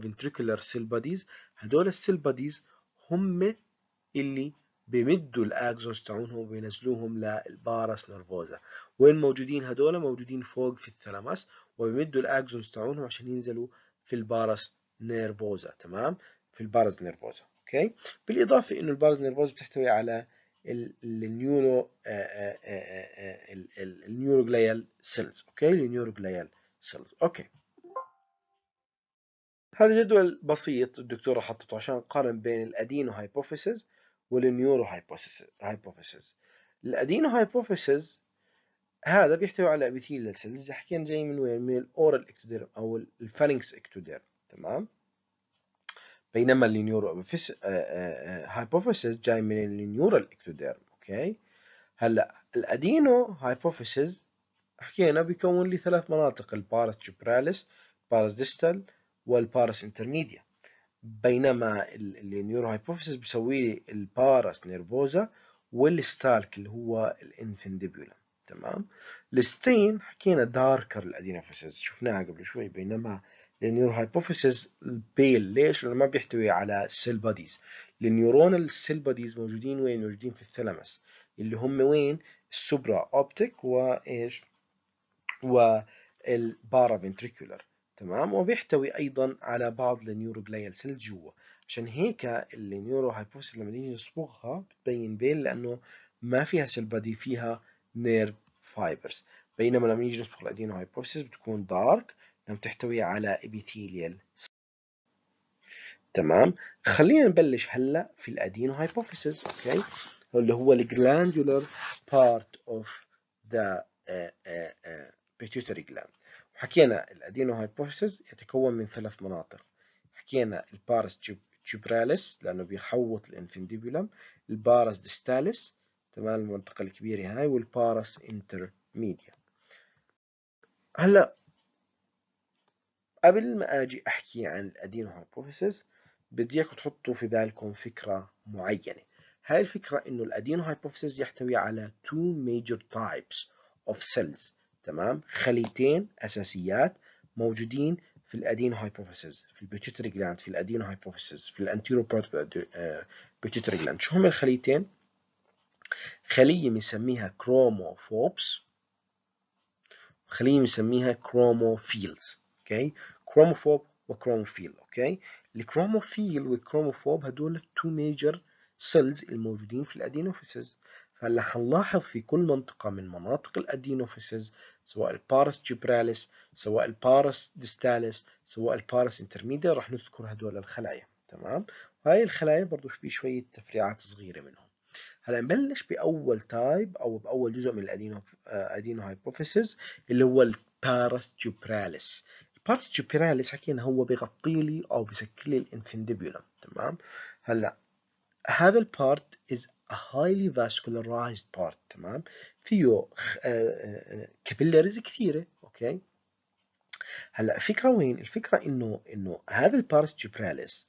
فينتريكولار سيل باديز هدول السيل باديز هم اللي بيمدوا الاكزونز تاعونهم وبينزلوهم للبارس نرفوزا وين موجودين هدول موجودين فوق في الثلامس وبيمدوا الاكزونز تاعونهم عشان ينزلوا في البارس نيرفوزا تمام في البارز نيرفوزا اوكي بالاضافه انه البارز نيرفوزا بتحتوي على النيورو آه، آه، آه، النيوروغليال سيلز اوكي النيوروغليال سيلز اوكي هذا جدول بسيط الدكتورة حطته عشان نقارن بين الادينو هايبوفيسز والنيورو هايبوفيسز الادينو هايبوفيسز هذا بيحتوي على ابيثيليال سيلز حكينا جاي من وين من الاورال اكتوديرم او الفالنكس اكتوديرم تمام بينما النيورو آه، آه، آه، هايبوفيسز جاي من النيورال اكتوديرم اوكي هلا الادينو هايبوفيسز حكينا بيكون لي ثلاث مناطق البارس جبراليس بارس ديستال والبارس انترميديا بينما هايبوفيسس بيسوي لي البارس نيرفوزا والستالك اللي هو الانفنديبولا تمام الستين حكينا داركر الادينوفيسز شفناها قبل شوي بينما النيور هايبوفيسس بيل ليش؟ لانه ما بيحتوي على سيل باديز النيورونال سيل باديز موجودين وين؟ موجودين في الثلمس اللي هم وين؟ السوبرا اوبتيك وايش؟ والبارا فنتريكولر تمام وبيحتوي ايضا على بعض النيوروجلايلز سيلز جوا عشان هيك النيورو هايبوفيز لما نيجي نصبغها بتبين بين لانه ما فيها سيل بادي فيها نيرف فايبرز بينما لما نيجي نصبغ الادينو هايبوفيز بتكون دارك لما تحتوي على ابيثيليال تمام خلينا نبلش هلا في الادينو هايبوفيسز اوكي اللي هو الجلاندولار بارت اوف ذا بيتيوتري جلاند حكينا الادينو هايبوثيسز يتكون من ثلاث مناطق حكينا البارس تيوبراليس لانه بيحوط الانفنديبولم البارس ديستاليس تمام المنطقه الكبيره هاي والبارس انترميديا هلا قبل ما اجي احكي عن الادينو هايبوثيسز بدي اياكم تحطوا في بالكم فكره معينه هاي الفكره انه الادينو هايبوثيسز يحتوي على two major types of cells تمام خليتين اساسيات موجودين في الادينو هايبوفيسز في البيتيوتري جلاند في الادينو هايبوفيسز في الانتيرو بارت آه، بيتيوتري جلاند شو هم الخليتين خليه بنسميها كروموفوبس خليه بنسميها كروموفيلز اوكي كروموفوب وكروموفيل اوكي الكروموفيل والكروموفوب هدول تو ميجر سيلز الموجودين في الادينوفيسز هلا حنلاحظ في كل منطقة من مناطق الأدينوفيسز سواء البارس جيبراليس سواء البارس ديستاليس سواء البارس انترميديا رح نذكر هدول الخلايا تمام وهي الخلايا برضو في شوية تفريعات صغيرة منهم هلا نبلش بأول تايب أو بأول جزء من الأدينو أدينو هايبوفيسز اللي هو البارس جيبراليس البارس جيبراليس حكينا هو بغطي لي أو بسكر لي الانفنديبولم تمام هلا هذا البارت is a highly vascularized part تمام فيه كابيلاريز آه، آه، آه، كثيره اوكي هلا الفكره وين الفكره انه انه هذا البارس جبراليس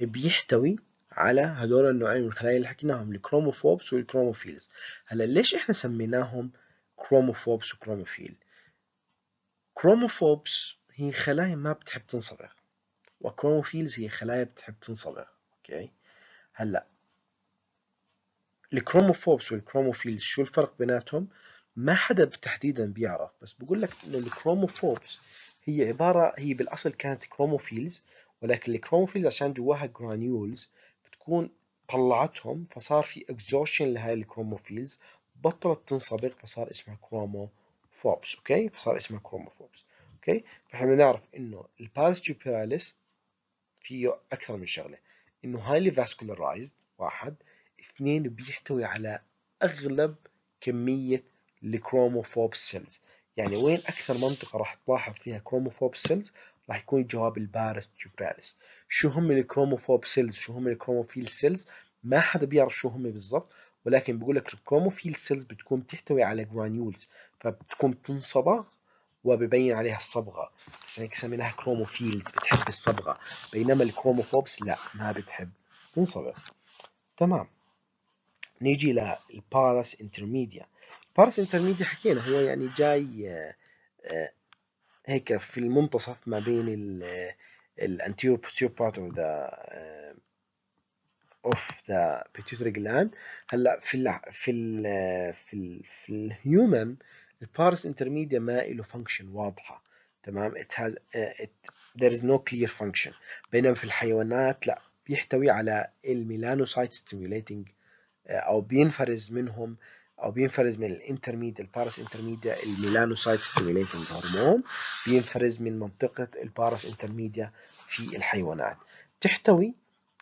بيحتوي على هدول النوعين من الخلايا اللي حكيناهم الكروموفوبس والكروموفيلز هلا ليش احنا سميناهم كروموفوبس وكروموفيل كروموفوبس هي خلايا ما بتحب تنصبغ وكروموفيلز هي خلايا بتحب تنصبغ اوكي هلا الكروموفوبس والكروموفيلز شو الفرق بيناتهم ما حدا تحديدا بيعرف بس بقول لك انه الكروموفوبس هي عباره هي بالاصل كانت كروموفيلز ولكن الكروموفيلز عشان جواها جرانيولز بتكون طلعتهم فصار في اكزوشن لهي الكروموفيلز بطلت تنصبغ فصار اسمها كروموفوبس اوكي فصار اسمها كروموفوبس اوكي فاحنا بنعرف انه البارس جوبيراليس فيه اكثر من شغله انه هايلي فاسكولارايزد واحد اثنين بيحتوي على اغلب كميه الكروموفوب سيلز يعني وين اكثر منطقه راح تلاحظ فيها كروموفوب سيلز راح يكون الجواب البارز جبراليس شو هم الكروموفوب سيلز شو هم الكروموفيل سيلز ما حدا بيعرف شو هم بالضبط ولكن بيقول لك الكروموفيل سيلز بتكون تحتوي على جرانيولز فبتكون تنصبغ وببين عليها الصبغه بس هيك سميناها كروموفيلز بتحب الصبغه بينما الكروموفوبس لا ما بتحب تنصبغ تمام نيجي للبارس انترميديا البارس انترميديا حكينا هو يعني جاي آه، هيك في المنتصف ما بين الانتيور بوستيور بارت اوف ذا اوف ذا بيتيوتري جلاند هلا في الـ في الـ آه، في الـ في الهيومن البارس انترميديا ما له فانكشن واضحه تمام ات هاز ات ذير از نو كلير فانكشن بينما في الحيوانات لا بيحتوي على الميلانوسايت stimulating آه، او بينفرز منهم او بينفرز من الانترميديا البارس انترميديا الميلانوسايت ستيميليتنج هرمون بينفرز من منطقه البارس انترميديا في الحيوانات تحتوي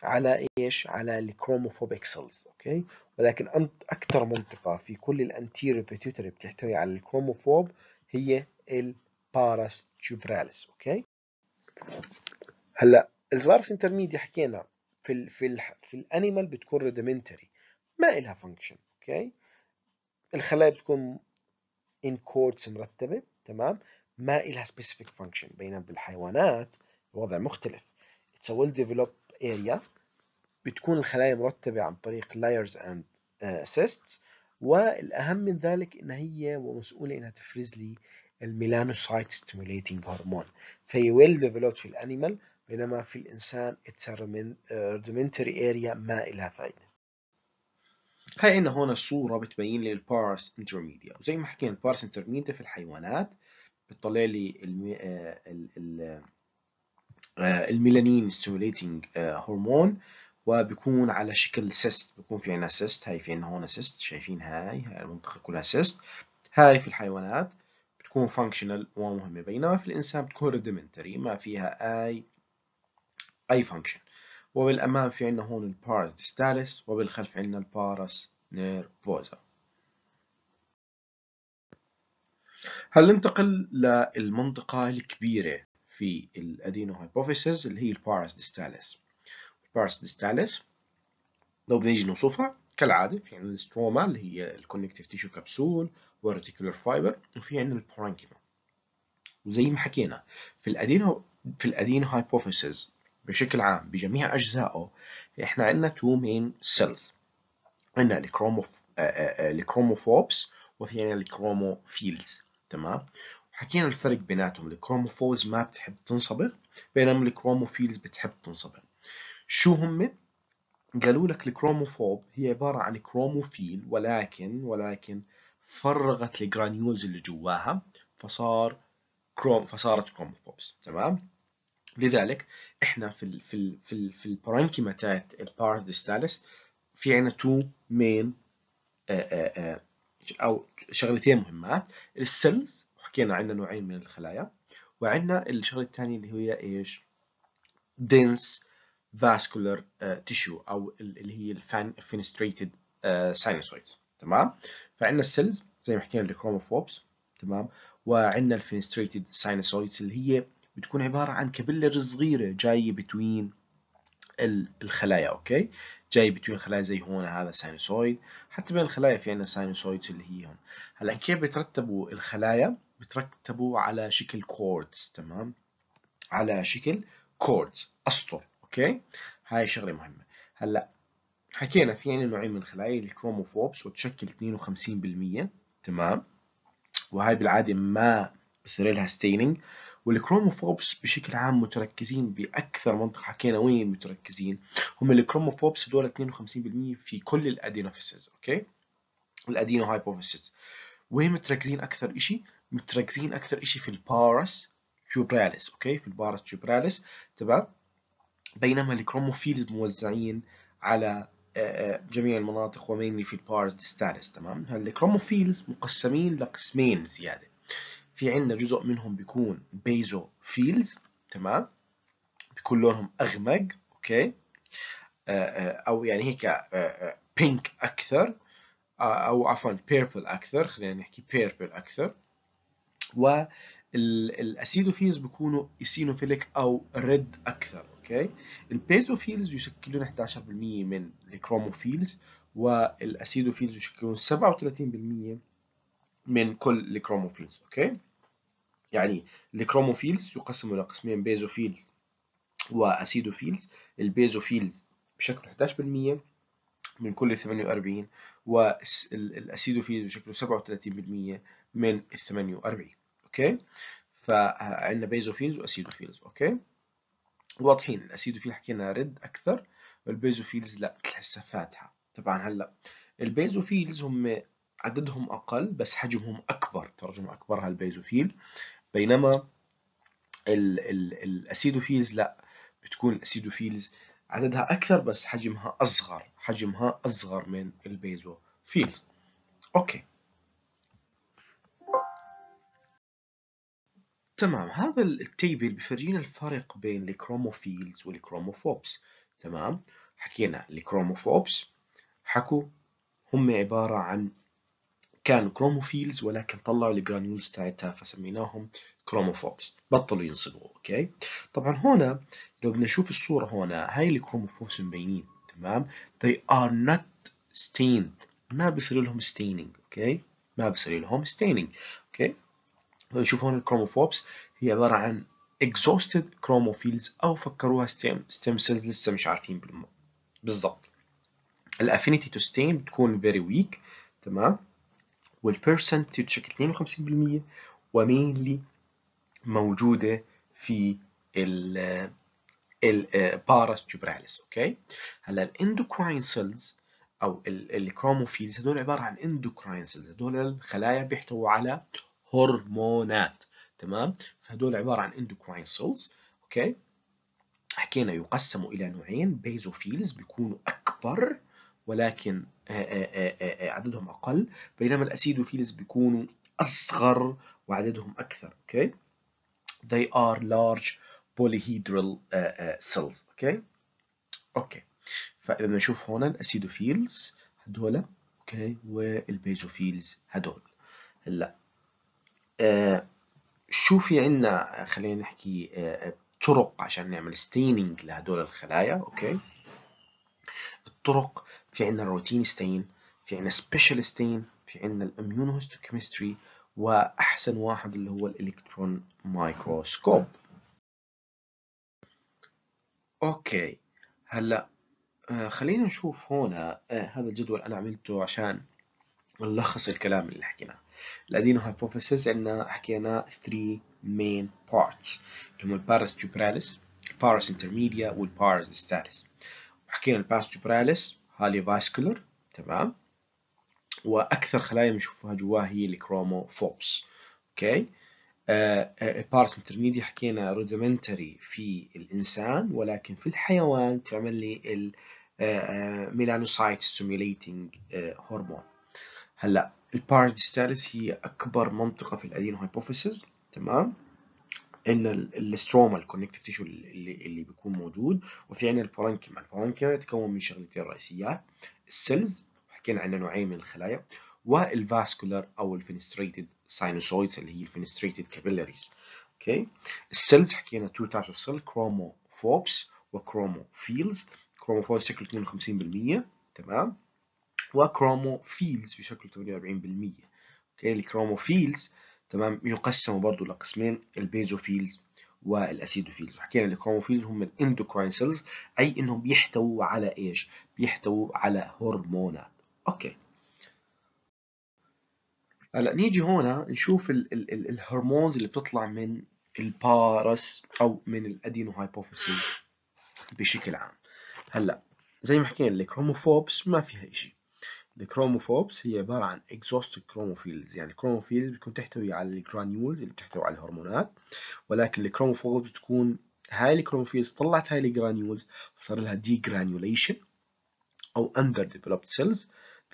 على ايش على الكروموفوبيك سيلز اوكي ولكن اكثر منطقه في كل الانتيريو بيتيوتري بتحتوي على الكروموفوب هي البارس تيوبراليس اوكي هلا الباراس انترميديا حكينا في ال في ال في الانيمال بتكون ريدمنتري ما إلها فانكشن أوكي الخلايا بتكون in chords مرتبة تمام ما إلها specific function بينما بالحيوانات الوضع مختلف it's a well developed area بتكون الخلايا مرتبة عن طريق layers and سيستس uh, cysts والأهم من ذلك إن هي مسؤوله إنها تفرز لي الميلانوسايت ستيموليتنج هرمون فهي ويل ديفلوبد في الانيمال بينما في الانسان اتس ريمنتري uh, rudimentary area ما إلها فائدة هاي عندنا هون الصورة بتبين لي البارس انترميديا وزي ما حكينا البارس انترميديا في الحيوانات بتطلع لي آه، آه، الميلانين ستيموليتنج هرمون وبكون على شكل سيست بكون في عنا سيست هاي في عنا هون سيست شايفين هاي هاي المنطقة كلها سيست هاي في الحيوانات بتكون فانكشنال ومهمة بينما في الإنسان بتكون ريديمنتري ما فيها أي أي فانكشن وبالأمام في عندنا هون البارس ديستاليس وبالخلف عندنا البارس نيرفوزا هل ننتقل للمنطقة الكبيرة في الأدينو هايبوفيسيس اللي هي البارس ديستاليس البارس ديستاليس لو بنيجي نوصفها كالعادة في عندنا الستروما اللي هي الكونكتيف تيشو كبسول والريتيكولار فايبر وفي عندنا البرانكيما وزي ما حكينا في الأدينو في الأدينو هايبوفيسيس بشكل عام بجميع أجزائه إحنا عندنا تو مين سيلز عندنا الكروموف آه، آه، آه، الكروموفوبس وفي عندنا الكروموفيلز تمام وحكينا الفرق بيناتهم الكروموفوبس ما بتحب تنصبغ بينما الكروموفيلز بتحب تنصبغ شو هم قالوا لك الكروموفوب هي عبارة عن كروموفيل ولكن ولكن فرغت الجرانيولز اللي جواها فصار كروم فصارت كروموفوبس تمام لذلك احنا في الـ في الـ في, الـ في البارانكيما تاعت البارس ديستالس في عنا تو مين آه، آه، آه، او شغلتين مهمات السيلز وحكينا عندنا نوعين من الخلايا وعندنا الشغله الثانيه اللي هي ايش dense vascular tissue او اللي هي الفان fenestrated sinusoids تمام فعندنا السيلز زي ما حكينا الكروموفوبس تمام وعندنا الفينستريتد ساينسويدز اللي هي بتكون عبارة عن كابيلرز صغيرة جاية بتوين الخلايا اوكي جاي بتوين خلايا زي هون هذا ساينوسويد حتى بين الخلايا في عندنا ساينوسويدز اللي هي هون هلا كيف بترتبوا الخلايا بترتبوا على شكل كوردز تمام على شكل كوردز اسطر اوكي هاي شغله مهمه هلا حكينا في عندنا نوعين من الخلايا الكروموفوبس وتشكل 52% تمام وهاي بالعاده ما بصير لها ستيننج والكروموفوبس بشكل عام متركزين بأكثر منطقة حكينا وين متركزين هم الكروموفوبس دول 52% في كل الأدينوفيسز أوكي الأدينو هايبوفيسز وين متركزين أكثر إشي متركزين أكثر إشي في البارس جوبراليس أوكي في البارس جوبراليس تمام بينما الكروموفيلز موزعين على آه، آه، جميع المناطق ومينلي في البارس ديستالس تمام هالكروموفيلز مقسمين لقسمين زياده في عندنا جزء منهم بيكون بيزو فيلز تمام بيكون لونهم اغمق اوكي آه، آه، او يعني هيك بينك آه، اكثر او عفوا بيربل اكثر خلينا نحكي بيربل اكثر والاسيدوفيلز بيكونوا اسينوفيليك او ريد اكثر اوكي البيزوفيلز يشكلون 11% من الكروموفيلز والاسيدوفيلز يشكلون 37% من كل الكروموفيلز اوكي يعني الكروموفيلز يقسم الى قسمين بيزوفيلز واسيدوفيلز البيزوفيلز بشكل 11% من كل 48 والاسيدوفيلز بشكل 37% من ال 48 اوكي فعندنا بيزوفيلز واسيدوفيلز اوكي واضحين الاسيدوفيل حكينا ريد اكثر والبيزوفيلز لا بتحسها فاتحه طبعا هلا البيزوفيلز هم عددهم أقل بس حجمهم أكبر ترجم أكبرها البيزوفيل بينما ال الأسيدوفيلز لا بتكون الأسيدوفيلز عددها أكثر بس حجمها أصغر حجمها أصغر من البيزوفيلز أوكي تمام هذا التيبل بفرجينا الفرق بين الكروموفيلز والكروموفوبس تمام حكينا الكروموفوبس حكوا هم عبارة عن كانوا كروموفيلز ولكن طلعوا الجرانيولز تاعتها فسميناهم كروموفوبس بطلوا ينصبوا اوكي طبعا هنا لو بدنا نشوف الصوره هنا هاي الكروموفوبس مبينين تمام they are not stained ما بيصير لهم staining اوكي ما بيصير لهم staining اوكي نشوف هون الكروموفوبس هي عباره عن exhausted chromophiles او فكروها stem, stem cells لسه مش عارفين بالضبط الافينيتي تو ستين بتكون فيري ويك تمام وال percentage 52% ومينلي موجودة في ال جبراليس اوكي هلا الاندوكراين سيلز او الكروموفيلز هدول عباره عن اندوكراين سيلز هدول الخلايا بيحتووا على هرمونات تمام فهدول عباره عن اندوكراين سيلز اوكي حكينا يقسموا الى نوعين بيزوفيلز بيكونوا اكبر ولكن عددهم أقل بينما الأسيدوفيلز بيكونوا أصغر وعددهم أكثر okay they are large polyhedral cells okay okay فإذا بنشوف هنا الأسيدوفيلز هدول اوكي والبيزوفيلز هدول هلا شو في عندنا خلينا نحكي طرق عشان نعمل ستينينج لهدول الخلايا اوكي الطرق في عندنا ستين في عندنا ستين في عندنا الاميونوهيستوكيمستري واحسن واحد اللي هو الالكترون مايكروسكوب اوكي هلا آه، خلينا نشوف هنا آه، هذا الجدول انا عملته عشان نلخص الكلام اللي حكيناه الادينو هايبوثيسيس عندنا حكينا 3 مين بارتس اللي هم البارس تيوبراليس البارس انترميديا والبارس ستاتس وحكينا البارس تيوبراليس هالي فاسكولر تمام واكثر خلايا بنشوفها جواها هي الكروموفوبس اوكي بارس آه، انترميدي آه، حكينا رودمنتري في الانسان ولكن في الحيوان تعمل لي الميلانوسايت ستيميليتنج هرمون هلا البارس ديستاليس هي اكبر منطقه في الادين هايبوفيسز تمام ان الاستروما الكونكتيف تيشو اللي, بيكون موجود وفي عندنا البرانكيما البرانكيما يتكون من شغلتين رئيسيات السيلز حكينا عندنا نوعين من الخلايا والفاسكولار او الفينستريتد ساينوسويدز اللي هي الفينستريتد كابيلاريز اوكي السيلز حكينا تو تايبس اوف سيل كروموفوبس وكروموفيلز كروموفوبس بشكل 52% تمام وكروموفيلز بشكل 48% اوكي الكروموفيلز تمام يقسموا برضه لقسمين البيزوفيلز والاسيدوفيلز وحكينا الكروموفيلز هم الاندوكراين سيلز اي انهم بيحتووا على ايش بيحتووا على هرمونات اوكي هلا نيجي هنا نشوف الـ الـ الـ الهرمونز اللي بتطلع من البارس او من الادينو هايبوفيسيس بشكل عام هلا زي ما حكينا الكروموفوبس ما فيها شيء الكروموفوبس هي عبارة عن exhausted chromophiles يعني الكروموفيلز بتكون تحتوي على الجرانيولز اللي بتحتوي على الهرمونات ولكن الكروموفوبس بتكون هاي الكروموفيلز طلعت هاي الجرانيولز فصار لها degranulation أو underdeveloped cells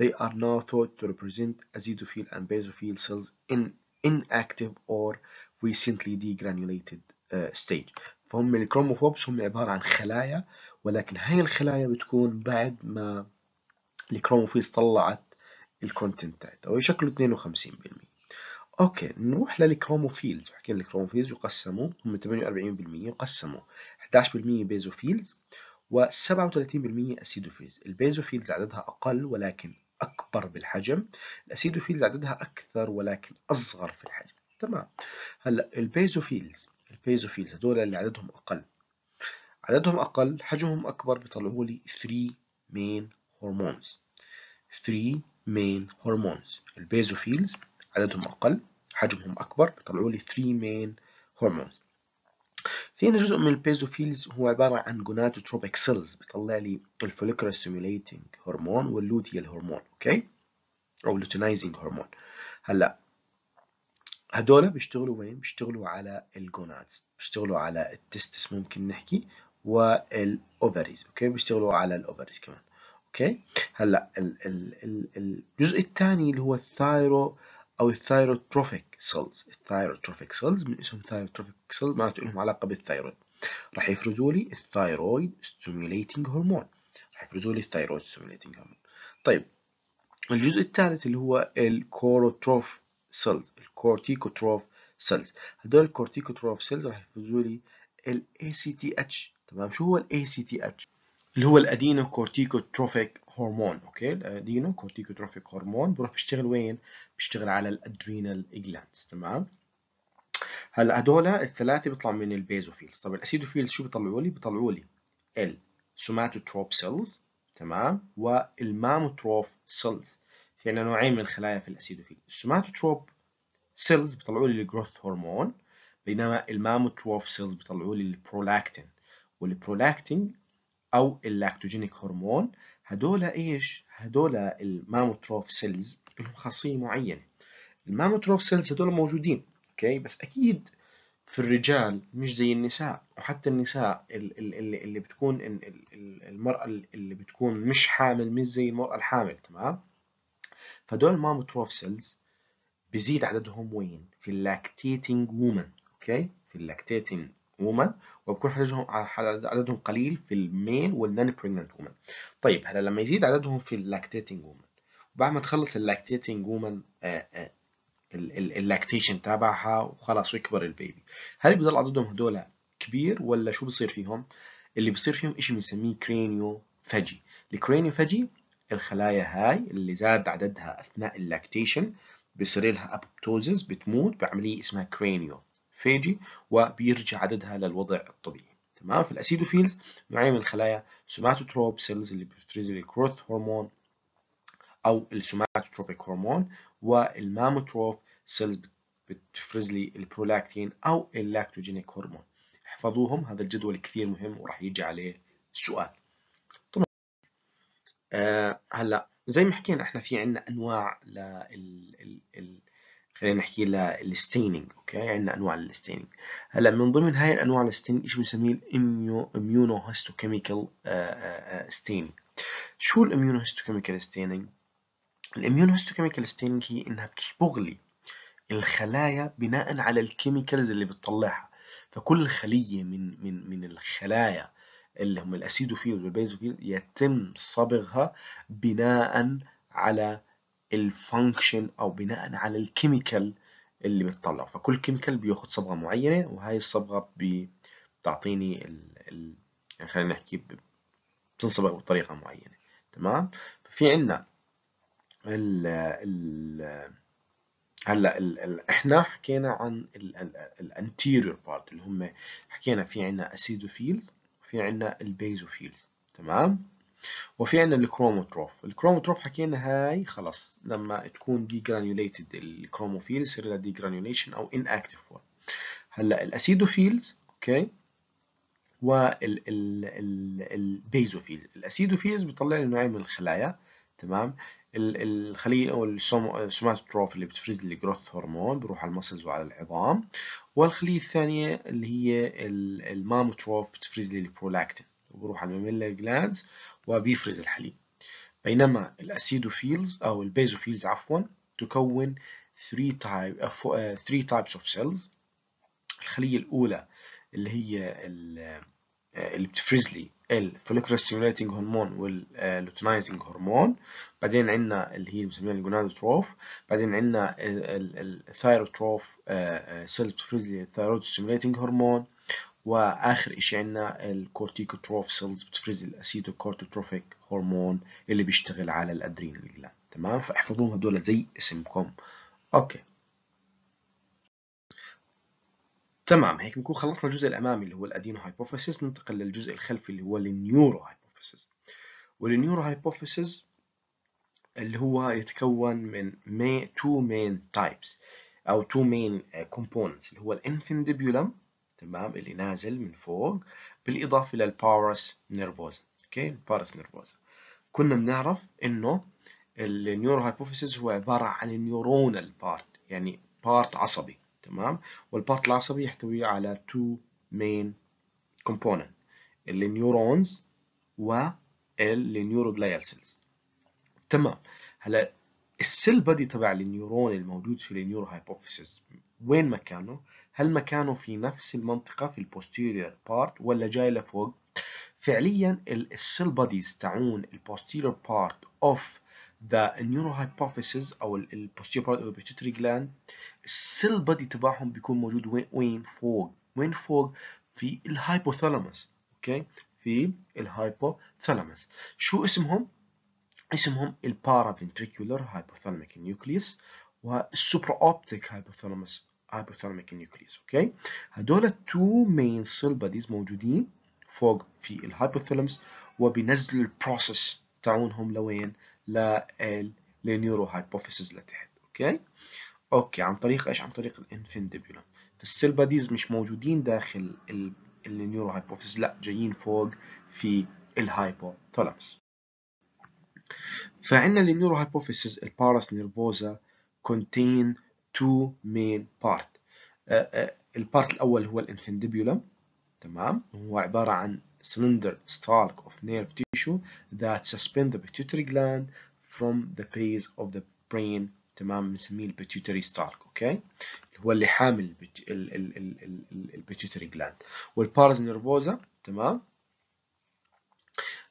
they are now thought to represent azidophil and basophil cells in inactive or recently degranulated uh, stage فهم الكروموفوبس هم عبارة عن خلايا ولكن هاي الخلايا بتكون بعد ما الكروموفيز طلعت الكونتنت تاعتها وهي شكله 52% اوكي نروح للكروموفيلز وحكينا الكروموفيلز يقسموا هم 48% يقسموا 11% بيزوفيلز و37% اسيدوفيلز البيزوفيلز عددها اقل ولكن اكبر بالحجم الاسيدوفيلز عددها اكثر ولكن اصغر في الحجم تمام هلا البيزوفيلز البيزوفيلز هذول اللي عددهم اقل عددهم اقل حجمهم اكبر بيطلعوا لي 3 مين هرمونز 3 main hormones البيزوفيلز عددهم أقل حجمهم أكبر طلعوا لي 3 main hormones في هنا جزء من البيزوفيلز هو عبارة عن جوناتوتروبيك سيلز بيطلع لي الفوليكولا ستيميوليتنج هرمون واللوتيال هرمون اوكي أو لوتينايزنج هرمون هلا هدول بيشتغلوا وين؟ بيشتغلوا على الجونادز بيشتغلوا على التستس ممكن نحكي والاوفريز اوكي بيشتغلوا على الاوفريز كمان اوكي هلا الجزء الثاني اللي هو الثايرو او الثايروتروفيك سيلز الثايروتروفيك سيلز من اسم ثايروتروفيك سيلز معناته لهم علاقه بالثايرويد راح يفرزوا لي الثايرويد ستيميليتنج هرمون راح يفرزوا لي الثايرويد ستيميليتنج هرمون طيب الجزء الثالث اللي هو الكوروتروف سيلز الكورتيكوتروف سيلز هدول الكورتيكوتروف سيلز راح يفرزوا لي تي ACTH تمام شو هو ال ACTH اللي هو الادينو كورتيكوتروفيك هرمون اوكي الادينو كورتيكوتروفيك هرمون بروح بيشتغل وين بيشتغل على الادرينال جلاندز تمام هلا هدول الثلاثه بيطلعوا من البيزوفيلز طب الاسيدوفيلز شو بيطلعوا لي بيطلعوا لي السوماتوتروب سيلز تمام والماموتروف سيلز في عندنا نوعين من الخلايا في الاسيدوفيل السوماتوتروب سيلز بيطلعوا لي الجروث هرمون بينما الماموتروف سيلز بيطلعوا لي البرولاكتين والبرولاكتين او اللاكتوجينيك هرمون هدول ايش هدول الماموتروف سيلز لهم خاصيه معينه الماموتروف سيلز هدول موجودين اوكي بس اكيد في الرجال مش زي النساء وحتى النساء اللي, اللي بتكون المرأة اللي بتكون مش حامل مش زي المرأة الحامل تمام فدول الماموتروف سيلز بزيد عددهم وين في اللاكتيتنج وومن اوكي في اللاكتيتنج وومن وبكون عددهم عددهم قليل في الميل والنان بريجننت وومن طيب هلا لما يزيد عددهم في اللاكتيتنج وومن وبعد ما تخلص اللاكتيتنج وومن اللاكتيشن تبعها وخلاص ويكبر البيبي هل بيضل عددهم هدول كبير ولا شو بصير فيهم اللي بصير فيهم شيء بنسميه كرينيو فاجي الكرينيو فاجي الخلايا هاي اللي زاد عددها اثناء اللاكتيشن بيصير لها ابوبتوزز بتموت بعمليه اسمها كرينيو فيجي وبيرجع عددها للوضع الطبيعي تمام في الاسيدوفيلز نوعين من الخلايا سوماتوتروب سيلز اللي بتفرز لي جروث هرمون او السوماتوتروبيك هرمون والماموتروف سيلز بتفرز لي البرولاكتين او اللاكتوجينيك هرمون احفظوهم هذا الجدول كثير مهم وراح يجي عليه سؤال طبعا آه هلا زي ما حكينا احنا في عندنا انواع لل خلينا نحكي للستيننج اوكي عندنا انواع للستيننج هلا من ضمن هاي الانواع الستيننج ايش بنسميه الاميونو هيستوكيميكال ستيننج آه، آه، آه، شو الاميونو هيستوكيميكال ستيننج الاميونو هيستوكيميكال ستيننج هي انها بتصبغ لي الخلايا بناء على الكيميكالز اللي بتطلعها فكل خليه من من من الخلايا اللي هم الاسيدوفيلز والبيزوفيلز يتم صبغها بناء على الفانكشن او بناء على الكيميكال اللي بتطلع فكل كيميكال بياخذ صبغه معينه وهي الصبغه بتعطيني ال... ال... يعني خلينا نحكي ب... بتنصبغ بطريقه معينه تمام ففي عندنا ال... ال... هلا ال... ال... احنا حكينا عن الانتيريور بارت اللي هم حكينا في عندنا اسيدوفيلز وفي عندنا البيزوفيلز تمام وفي عندنا الكروموتروف الكروموتروف حكينا هاي خلاص لما تكون دي جرانيوليتد الكروموفيل يصير لها دي جرانيوليشن او ان اكتف هلا الاسيدوفيلز اوكي والبيزوفيلز الاسيدوفيلز بيطلع لي نوعين من الخلايا تمام الخليه او السوماتروف اللي بتفرز لي جروث هرمون بروح على المسلز وعلى العظام والخليه الثانيه اللي هي الماموتروف بتفرز لي البرولاكتين وبروح على الميلا جلاندز وبيفرز الحليب بينما الاسيدوفيلز او البيزوفيلز عفوا تكون 3 type 3 uh, uh, types of cells الخلية الأولى اللي هي uh, اللي بتفرز لي الفوليكولار هرمون واللوتينايزنج هرمون بعدين عندنا اللي هي بنسميها الجونادوتروف بعدين عندنا الثايروتروف سيلز بتفرز لي الثايرويد هرمون واخر شيء عندنا الكورتيكوتروف سيلز بتفرز الاسيتوكورتوتروفيك هرمون اللي بيشتغل على الادرينال جلاند تمام فاحفظوهم هدول زي اسمكم اوكي تمام هيك بنكون خلصنا الجزء الامامي اللي هو الادينو هايبوفيسيس ننتقل للجزء الخلفي اللي هو النيورو هايبوفيسيس والنيورو هايبوفيسيس اللي هو يتكون من تو مين تايبس او تو مين كومبوننتس اللي هو الانفنديبولم تمام اللي نازل من فوق بالإضافة للبارس نيرفوزا أوكي البارس نيرفوزا كنا بنعرف إنه النيورو هايبوفيسيس هو عبارة عن النيورونال بارت يعني بارت عصبي تمام والبارت العصبي يحتوي على تو مين كومبوننت النيورونز جلايال سيلز تمام هلا السيل بدي تبع النيورون الموجود في النيورو هايبوفيسيس وين مكانه هل مكانه في نفس المنطقة في البوستيريور بارت ولا جاي لفوق فعليا السيل بوديز تاعون البوستيريور بارت اوف ذا نيوروهايبوفيسز او البوستيريور بارت او البيتيوتري جلاند السيل بودي تبعهم بيكون موجود وين وين فوق وين فوق في الهايبوثالاموس اوكي في الهايبوثالاموس شو اسمهم اسمهم البارافنتريكولر هايبوثالاميك نيوكليوس والسوبرا اوبتيك هايبوثالاموس hypothalamic nucleus اوكي هدول التو مين سيل باديز موجودين فوق في الهايبوثالامس وبينزلوا البروسيس تاعونهم لوين للنيورو هايبوفيسز لتحت اوكي اوكي عن طريق ايش عن طريق الانفنديبولم فالسيل باديز مش موجودين داخل النيورو هايبوفيسز لا جايين فوق في الهايبوثالامس فعندنا النيورو هايبوفيسز الباراس نيرفوزا contain two main part أه، أه، البارت الأول هو الانفنديبولم تمام هو عبارة عن cylinder stalk of nerve tissue that suspend the pituitary gland from the base of the brain تمام بنسميه البيتيوتري ستارك اوكي هو اللي حامل البيتيوتري جلاند والبارز نيرفوزا تمام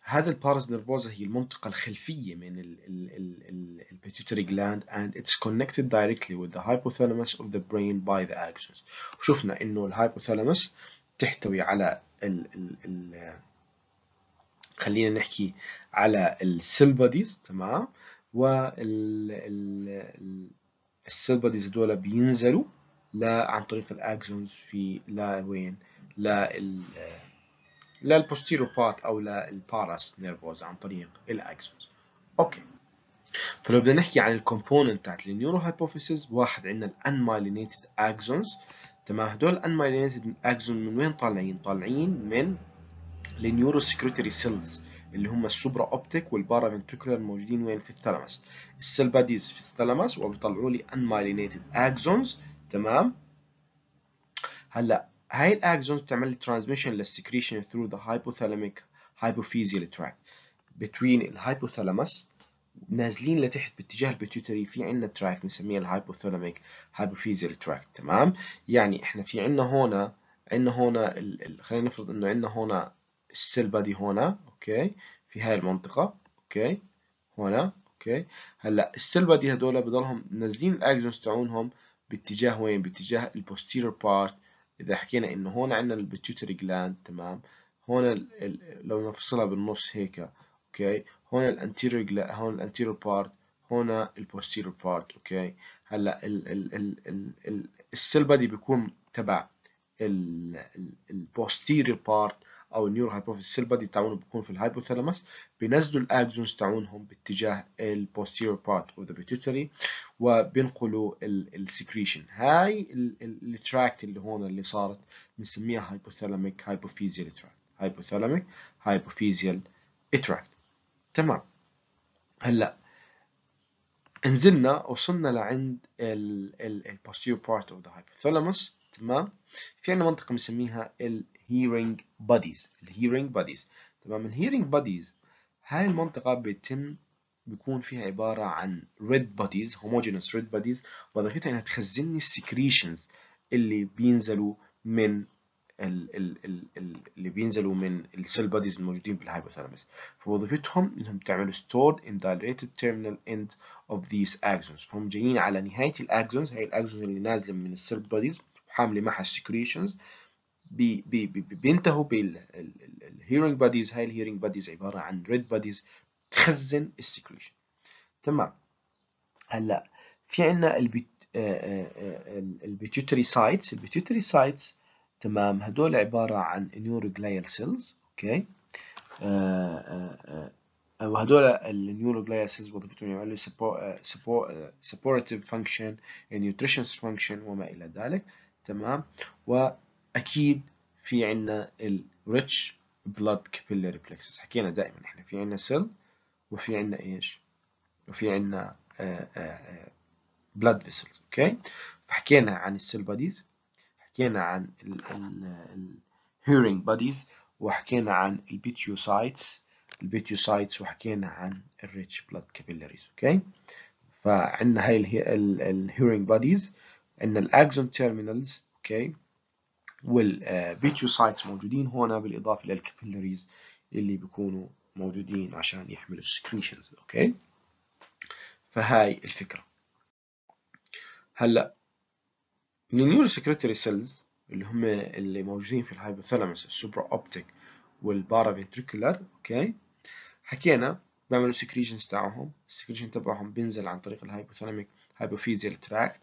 هذا البارس نيرفوزا هي المنطقة الخلفية من البيتيوتري جلاند and it's connected directly with the hypothalamus of the brain by the axons وشفنا انه hypothalamus تحتوي على ال ال ال خلينا نحكي على السيل بوديز تمام وال cell بوديز هذول بينزلوا لا عن طريق الاكسونز في لا وين لا ال للبوستيروبات أو للباراس نيرفوز عن طريق الأكسوز أوكي فلو بدنا نحكي عن الكومبوننت تاعت النيورو هايبوفيسز واحد عندنا الانمايلينيتد اكسونز تمام هدول الانمايلينيتد اكسون من وين طالعين؟ طالعين من النيورو سكريتري سيلز اللي هم السوبرا اوبتيك والبارا فنتريكولار موجودين وين في الثلمس السيل باديز في الثلمس وبيطلعوا لي انمايلينيتد اكسونز تمام هلا هاي الاكسونز بتعمل ترانزميشن للسكريشن through the هايبوثالاميك هايبوفيزيال tract between الهايبوثالاموس نازلين لتحت باتجاه البيتيوتري في عندنا تراك بنسميه الهايبوثالاميك هايبوفيزيال تراك تمام يعني احنا في عندنا هون عندنا هون خلينا نفرض انه عندنا هون السيل بادي هون اوكي في هاي المنطقه اوكي هون اوكي هلا السيل بادي هذول بضلهم نازلين الاكسونز تاعونهم باتجاه وين باتجاه البوستيرير بارت إذا حكينا إنه هون عندنا البيتيوتري جلاند تمام هون ال ال لو نفصلها بالنص هيك أوكي هون الانتيريور هون الانتيريور بارت هون البوستيريور بارت أوكي هلا ال ال ال ال ال السيل بادي بيكون تبع البوستيريور بارت او النيورو هايبوفيز سيل تاعونه بيكون في الهايبوثالاموس بينزلوا الاكزونز تاعونهم باتجاه البوستيريور بارت اوف ذا بيتيوتري وبينقلوا السكريشن هاي التراكت اللي هون اللي صارت بنسميها هايبوثالاميك هايبوفيزيال تراكت هايبوثالاميك هايبوفيزيال تراكت تمام هلا نزلنا وصلنا لعند ال ال posterior part of the hypothalamus تمام في عندنا منطقه بنسميها ال hearing bodies الhearing bodies تمام الhearing bodies هاي المنطقة بيتم بيكون فيها عبارة عن red bodies homogeneous red bodies وظيفتها انها تخزن لي السكريشنز اللي بينزلوا من ال ال ال اللي بينزلوا من السيل بوديز الموجودين بالهايبوثالامس فوظيفتهم انهم تعملوا stored in dilated terminal end of these axons فهم جايين على نهايه الاكزونز هي الاكزونز اللي نازله من السيل بوديز وحامله معها السكريشنز بي بي بي بينتهوا بالهيرنج باديز هاي الهيرنج باديز عباره عن ريد باديز تخزن السكريشن تمام هلا في عندنا البيتيوتري سايتس البيتيوتري سايتس تمام هدول عباره عن نيوروجلايال سيلز اوكي وهدول النيوروجلايال سيلز وظيفتهم يعملوا سبورتيف فانكشن نيوتريشنز فانكشن وما الى ذلك تمام و اكيد في عندنا الريتش بلاد كابيلاري بلكسس حكينا دائما احنا في عندنا سيل وفي عندنا ايش وفي عندنا بلاد فيسلز اوكي فحكينا عن السيل bodies حكينا عن hearing bodies وحكينا عن البيتيوسايتس البيتيوسايتس وحكينا عن الريتش بلاد كابيلاريز اوكي فعندنا هاي الهيرنج بوديز عندنا الاكزون تيرمينالز اوكي والبيتيوسايتس آه، موجودين هنا بالاضافه الى اللي بيكونوا موجودين عشان يحملوا السكريشنز اوكي فهاي الفكره هلا النيورو سكريتري سيلز اللي هم اللي موجودين في الهايبوثالامس السوبر اوبتيك والبارافنتريكولار اوكي حكينا بيعملوا سكريشنز تاعهم السكريشن تبعهم بينزل عن طريق الهايبوثالاميك هايبوفيزيال تراكت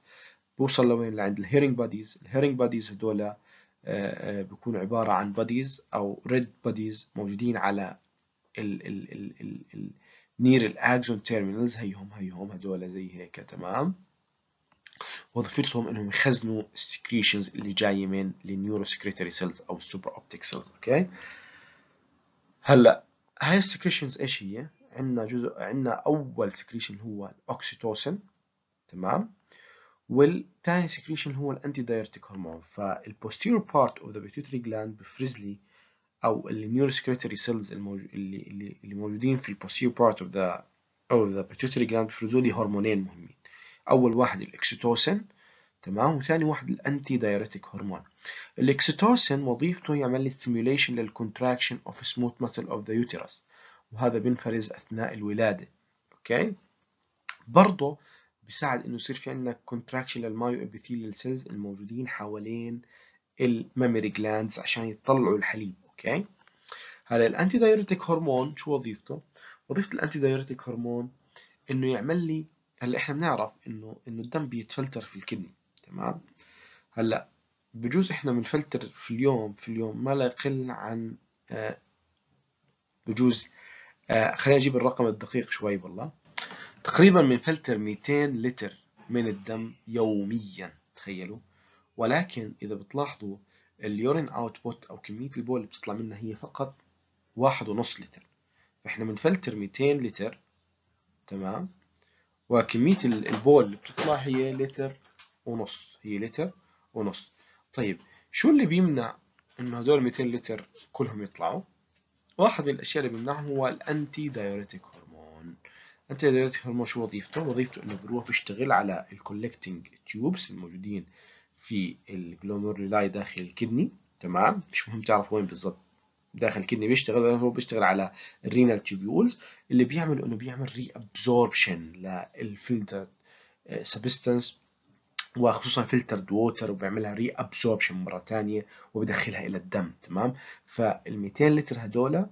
بوصل لوين لعند الهيرنج باديز الهيرنج باديز هدول بيكون عبارة عن بوديز أو ريد بوديز موجودين على ال ال ال ال ال نير الاكشن تيرمينالز هيهم هيهم هدول زي هيك تمام وظيفتهم انهم يخزنوا السكريشنز اللي جايه من النيورو سكريتري سيلز او السوبر اوبتيك سيلز اوكي هلا هاي السكريشنز ايش هي عندنا جزء عندنا اول سكريشن هو الاوكسيتوسين تمام والثاني سكريشن هو الانتي دايرتيك هرمون فالبوستيريور بارت اوف ذا بيتيوتري جلاند بفريزلي او سكريتري سيلز اللي اللي اللي موجودين في البوستيريور بارت اوف ذا اوف ذا بيتيوتري جلاند بيفرزوا لي هرمونين مهمين اول واحد الاكسيتوسين تمام وثاني واحد الانتي دايرتيك هرمون الاكسيتوسين وظيفته يعمل لي ستيميوليشن للكونتراكشن اوف سموث ماسل اوف ذا يوترس وهذا بينفرز اثناء الولاده اوكي برضه بيساعد انه يصير في عندنا كونتراكشن للمايو ابيثيليال سيلز الموجودين حوالين الميموري جلاندز عشان يطلعوا الحليب اوكي هلا الانتي دايوريتيك هرمون شو وظيفته وظيفه الانتي دايوريتيك هرمون انه يعمل لي هلا احنا بنعرف انه انه الدم بيتفلتر في الكدني تمام هلا بجوز احنا بنفلتر في اليوم في اليوم ما لا يقل عن آه، بجوز آه، خلينا نجيب الرقم الدقيق شوي والله تقريبا بنفلتر 200 لتر من الدم يوميا تخيلوا ولكن اذا بتلاحظوا اليورين اوتبوت او كميه البول اللي بتطلع منها هي فقط واحد لتر فاحنا بنفلتر 200 لتر تمام وكميه البول اللي بتطلع هي لتر ونص هي لتر ونص طيب شو اللي بيمنع انه هدول 200 لتر كلهم يطلعوا واحد من الاشياء اللي بيمنعهم هو الانتي دايوريتيك هرمون انت دلوقتي هرمون شو وظيفته وظيفته انه بيروح بيشتغل على الكولكتنج تيوبس الموجودين في الجلوميرولاي داخل الكدني تمام مش مهم تعرف وين بالضبط داخل الكدني بيشتغل هو بيشتغل على الرينال تيوبولز اللي بيعمل انه بيعمل ري ابزوربشن للفلتر سبستنس وخصوصا فلتر ووتر وبيعملها ري ابزوربشن مره ثانيه وبدخلها الى الدم تمام فال 200 لتر هدول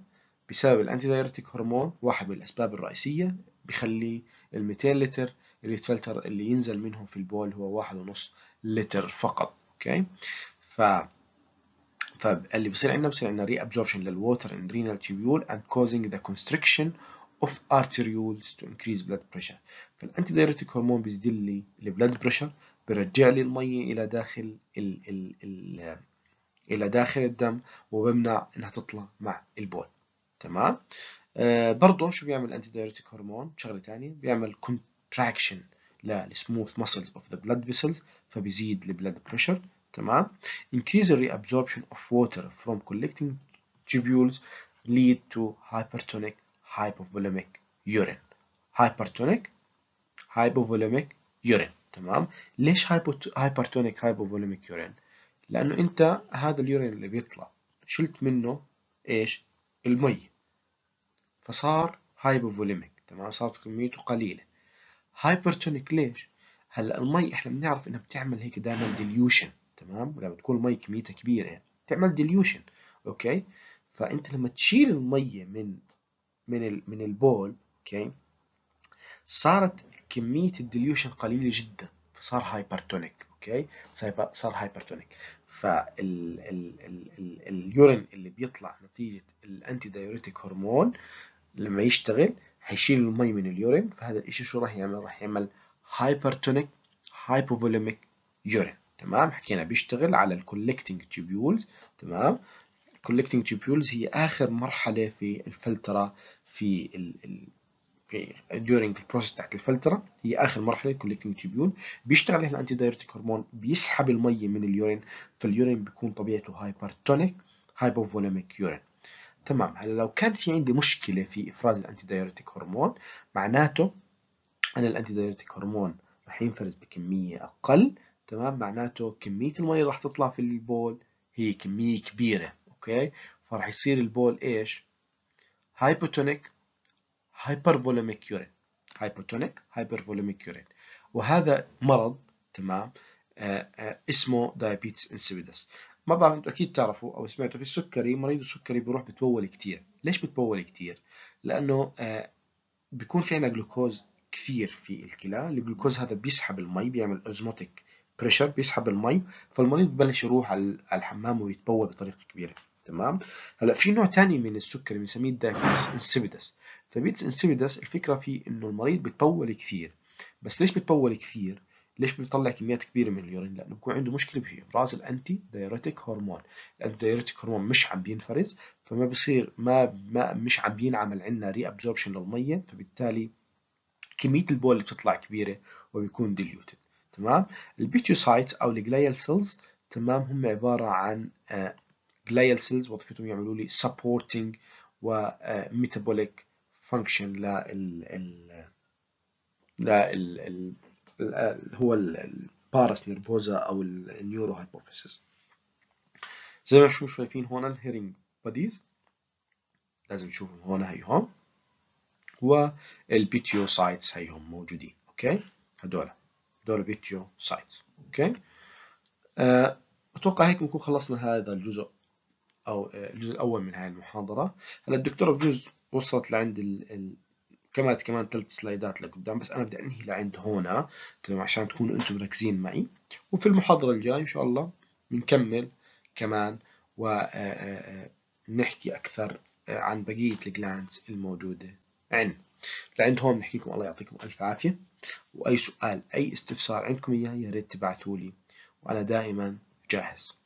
بسبب الانتي دايركتيك هرمون واحد من الاسباب الرئيسيه بيخلي ال 200 لتر اللي يتفلتر اللي ينزل منهم في البول هو واحد ونص لتر فقط اوكي ف فاللي بصير عندنا بصير عندنا ري ابزوربشن للووتر ان رينال تيبيول اند كوزنج ذا كونستريكشن اوف arterioles تو انكريز بلاد بريشر فالانتي دايريتيك هرمون بيزيد لي البلاد بريشر بيرجع لي الميه الى داخل ال ال ال الى داخل الدم وبمنع انها تطلع مع البول تمام آه، برضه شو بيعمل انتي دايوريتيك هرمون شغله ثانيه بيعمل كونتراكشن للسموث ماسلز اوف ذا بلاد فيسلز فبيزيد البلاد بريشر تمام increase reabsorption اوف ووتر فروم collecting tubules ليد تو هايبرتونيك هايبوفوليميك يورين هايبرتونيك هايبوفوليميك يورين تمام ليش هايبرتونيك هايبوفوليميك يورين لانه انت هذا اليورين اللي بيطلع شلت منه ايش المي فصار هايبوفوليميك تمام صارت كميته قليله هايبرتونيك ليش؟ هلا المي احنا بنعرف انها بتعمل هيك دائما ديليوشن تمام لما تكون المي كميتها كبيره يعني بتعمل ديليوشن اوكي فانت لما تشيل الميه من من من البول اوكي صارت كميه الديليوشن قليله جدا فصار هايبرتونيك اوكي صار هايبرتونيك فاليورين اللي بيطلع نتيجه الانتي دايوريتيك هرمون لما يشتغل حيشيل المي من اليورين فهذا الشيء شو راح يعمل؟ راح يعمل هايبرتونيك هايبوفوليميك يورين تمام حكينا بيشتغل على الكولكتنج تيوبيولز تمام الكولكتنج تيوبيولز هي اخر مرحله في الفلتره في ال ال في during البروسيس تحت الفلتره هي اخر مرحله الكولكتنج تيوبيول بيشتغل عليها الانتي دايرتيك هرمون بيسحب المي من اليورين فاليورين بيكون طبيعته هايبرتونيك هايبوفوليميك يورين تمام هلا لو كان في عندي مشكله في افراز الانتي دايوريتيك هرمون معناته انا الانتي دايوريتيك هرمون رح ينفرز بكميه اقل تمام معناته كميه المي اللي رح تطلع في البول هي كميه كبيره اوكي فرح يصير البول ايش هايبوتونيك هايبرفوليميك يورين هايبوتونيك هايبرفوليميك يورين وهذا مرض تمام آآ آه، آآ آه، اسمه دايابيتس انسيبيدس ما بعرف انتم اكيد تعرفوا او سمعتوا في السكري مريض السكري بيروح بتبول كثير ليش بتبول كثير لانه آه، بيكون في عندنا جلوكوز كثير في الكلى الجلوكوز هذا بيسحب المي بيعمل اوزموتيك بريشر بيسحب المي فالمريض ببلش يروح على الحمام ويتبول بطريقه كبيره تمام هلا في نوع ثاني من السكري بنسميه دايبيتس انسيبيدس دايبيتس انسيبيدس الفكره فيه انه المريض بتبول كثير بس ليش بتبول كثير ليش بيطلع كميات كبيره من اليورين لانه بيكون عنده مشكله بافراز الانتي دايريتيك هرمون الانتي دايريتيك هرمون مش عم بينفرز فما بصير ما, ما مش عم بينعمل عندنا ري ابزوربشن للميه فبالتالي كميه البول اللي بتطلع كبيره وبيكون ديليوتد تمام البيتيوسايتس او الجلايال سيلز تمام هم عباره عن آه، جلايال سيلز وظيفتهم يعملوا لي سبورتنج وميتابوليك فانكشن لل لل هو البارس نيرفوزا او النيورو هايبوفيسيس زي ما شو شايفين هون الهيرنج باديز لازم نشوفهم هنا هيهم والبيتيوسايتس هيهم موجودين اوكي هدول هدول بيتيوسايتس اوكي آه، اتوقع هيك نكون خلصنا هذا الجزء او آه، الجزء الاول من هاي المحاضره هلا الدكتوره بجوز وصلت لعند كمان كمان ثلاث سلايدات لقدام بس انا بدي انهي لعند هون تمام عشان تكونوا انتم مركزين معي وفي المحاضره الجايه ان شاء الله بنكمل كمان ونحكي آه، آه، آه، اكثر عن بقيه الجلاندز الموجوده عندنا لعند هون بنحكي لكم الله يعطيكم الف عافيه واي سؤال اي استفسار عندكم اياه يا ريت تبعتوا لي وانا دائما جاهز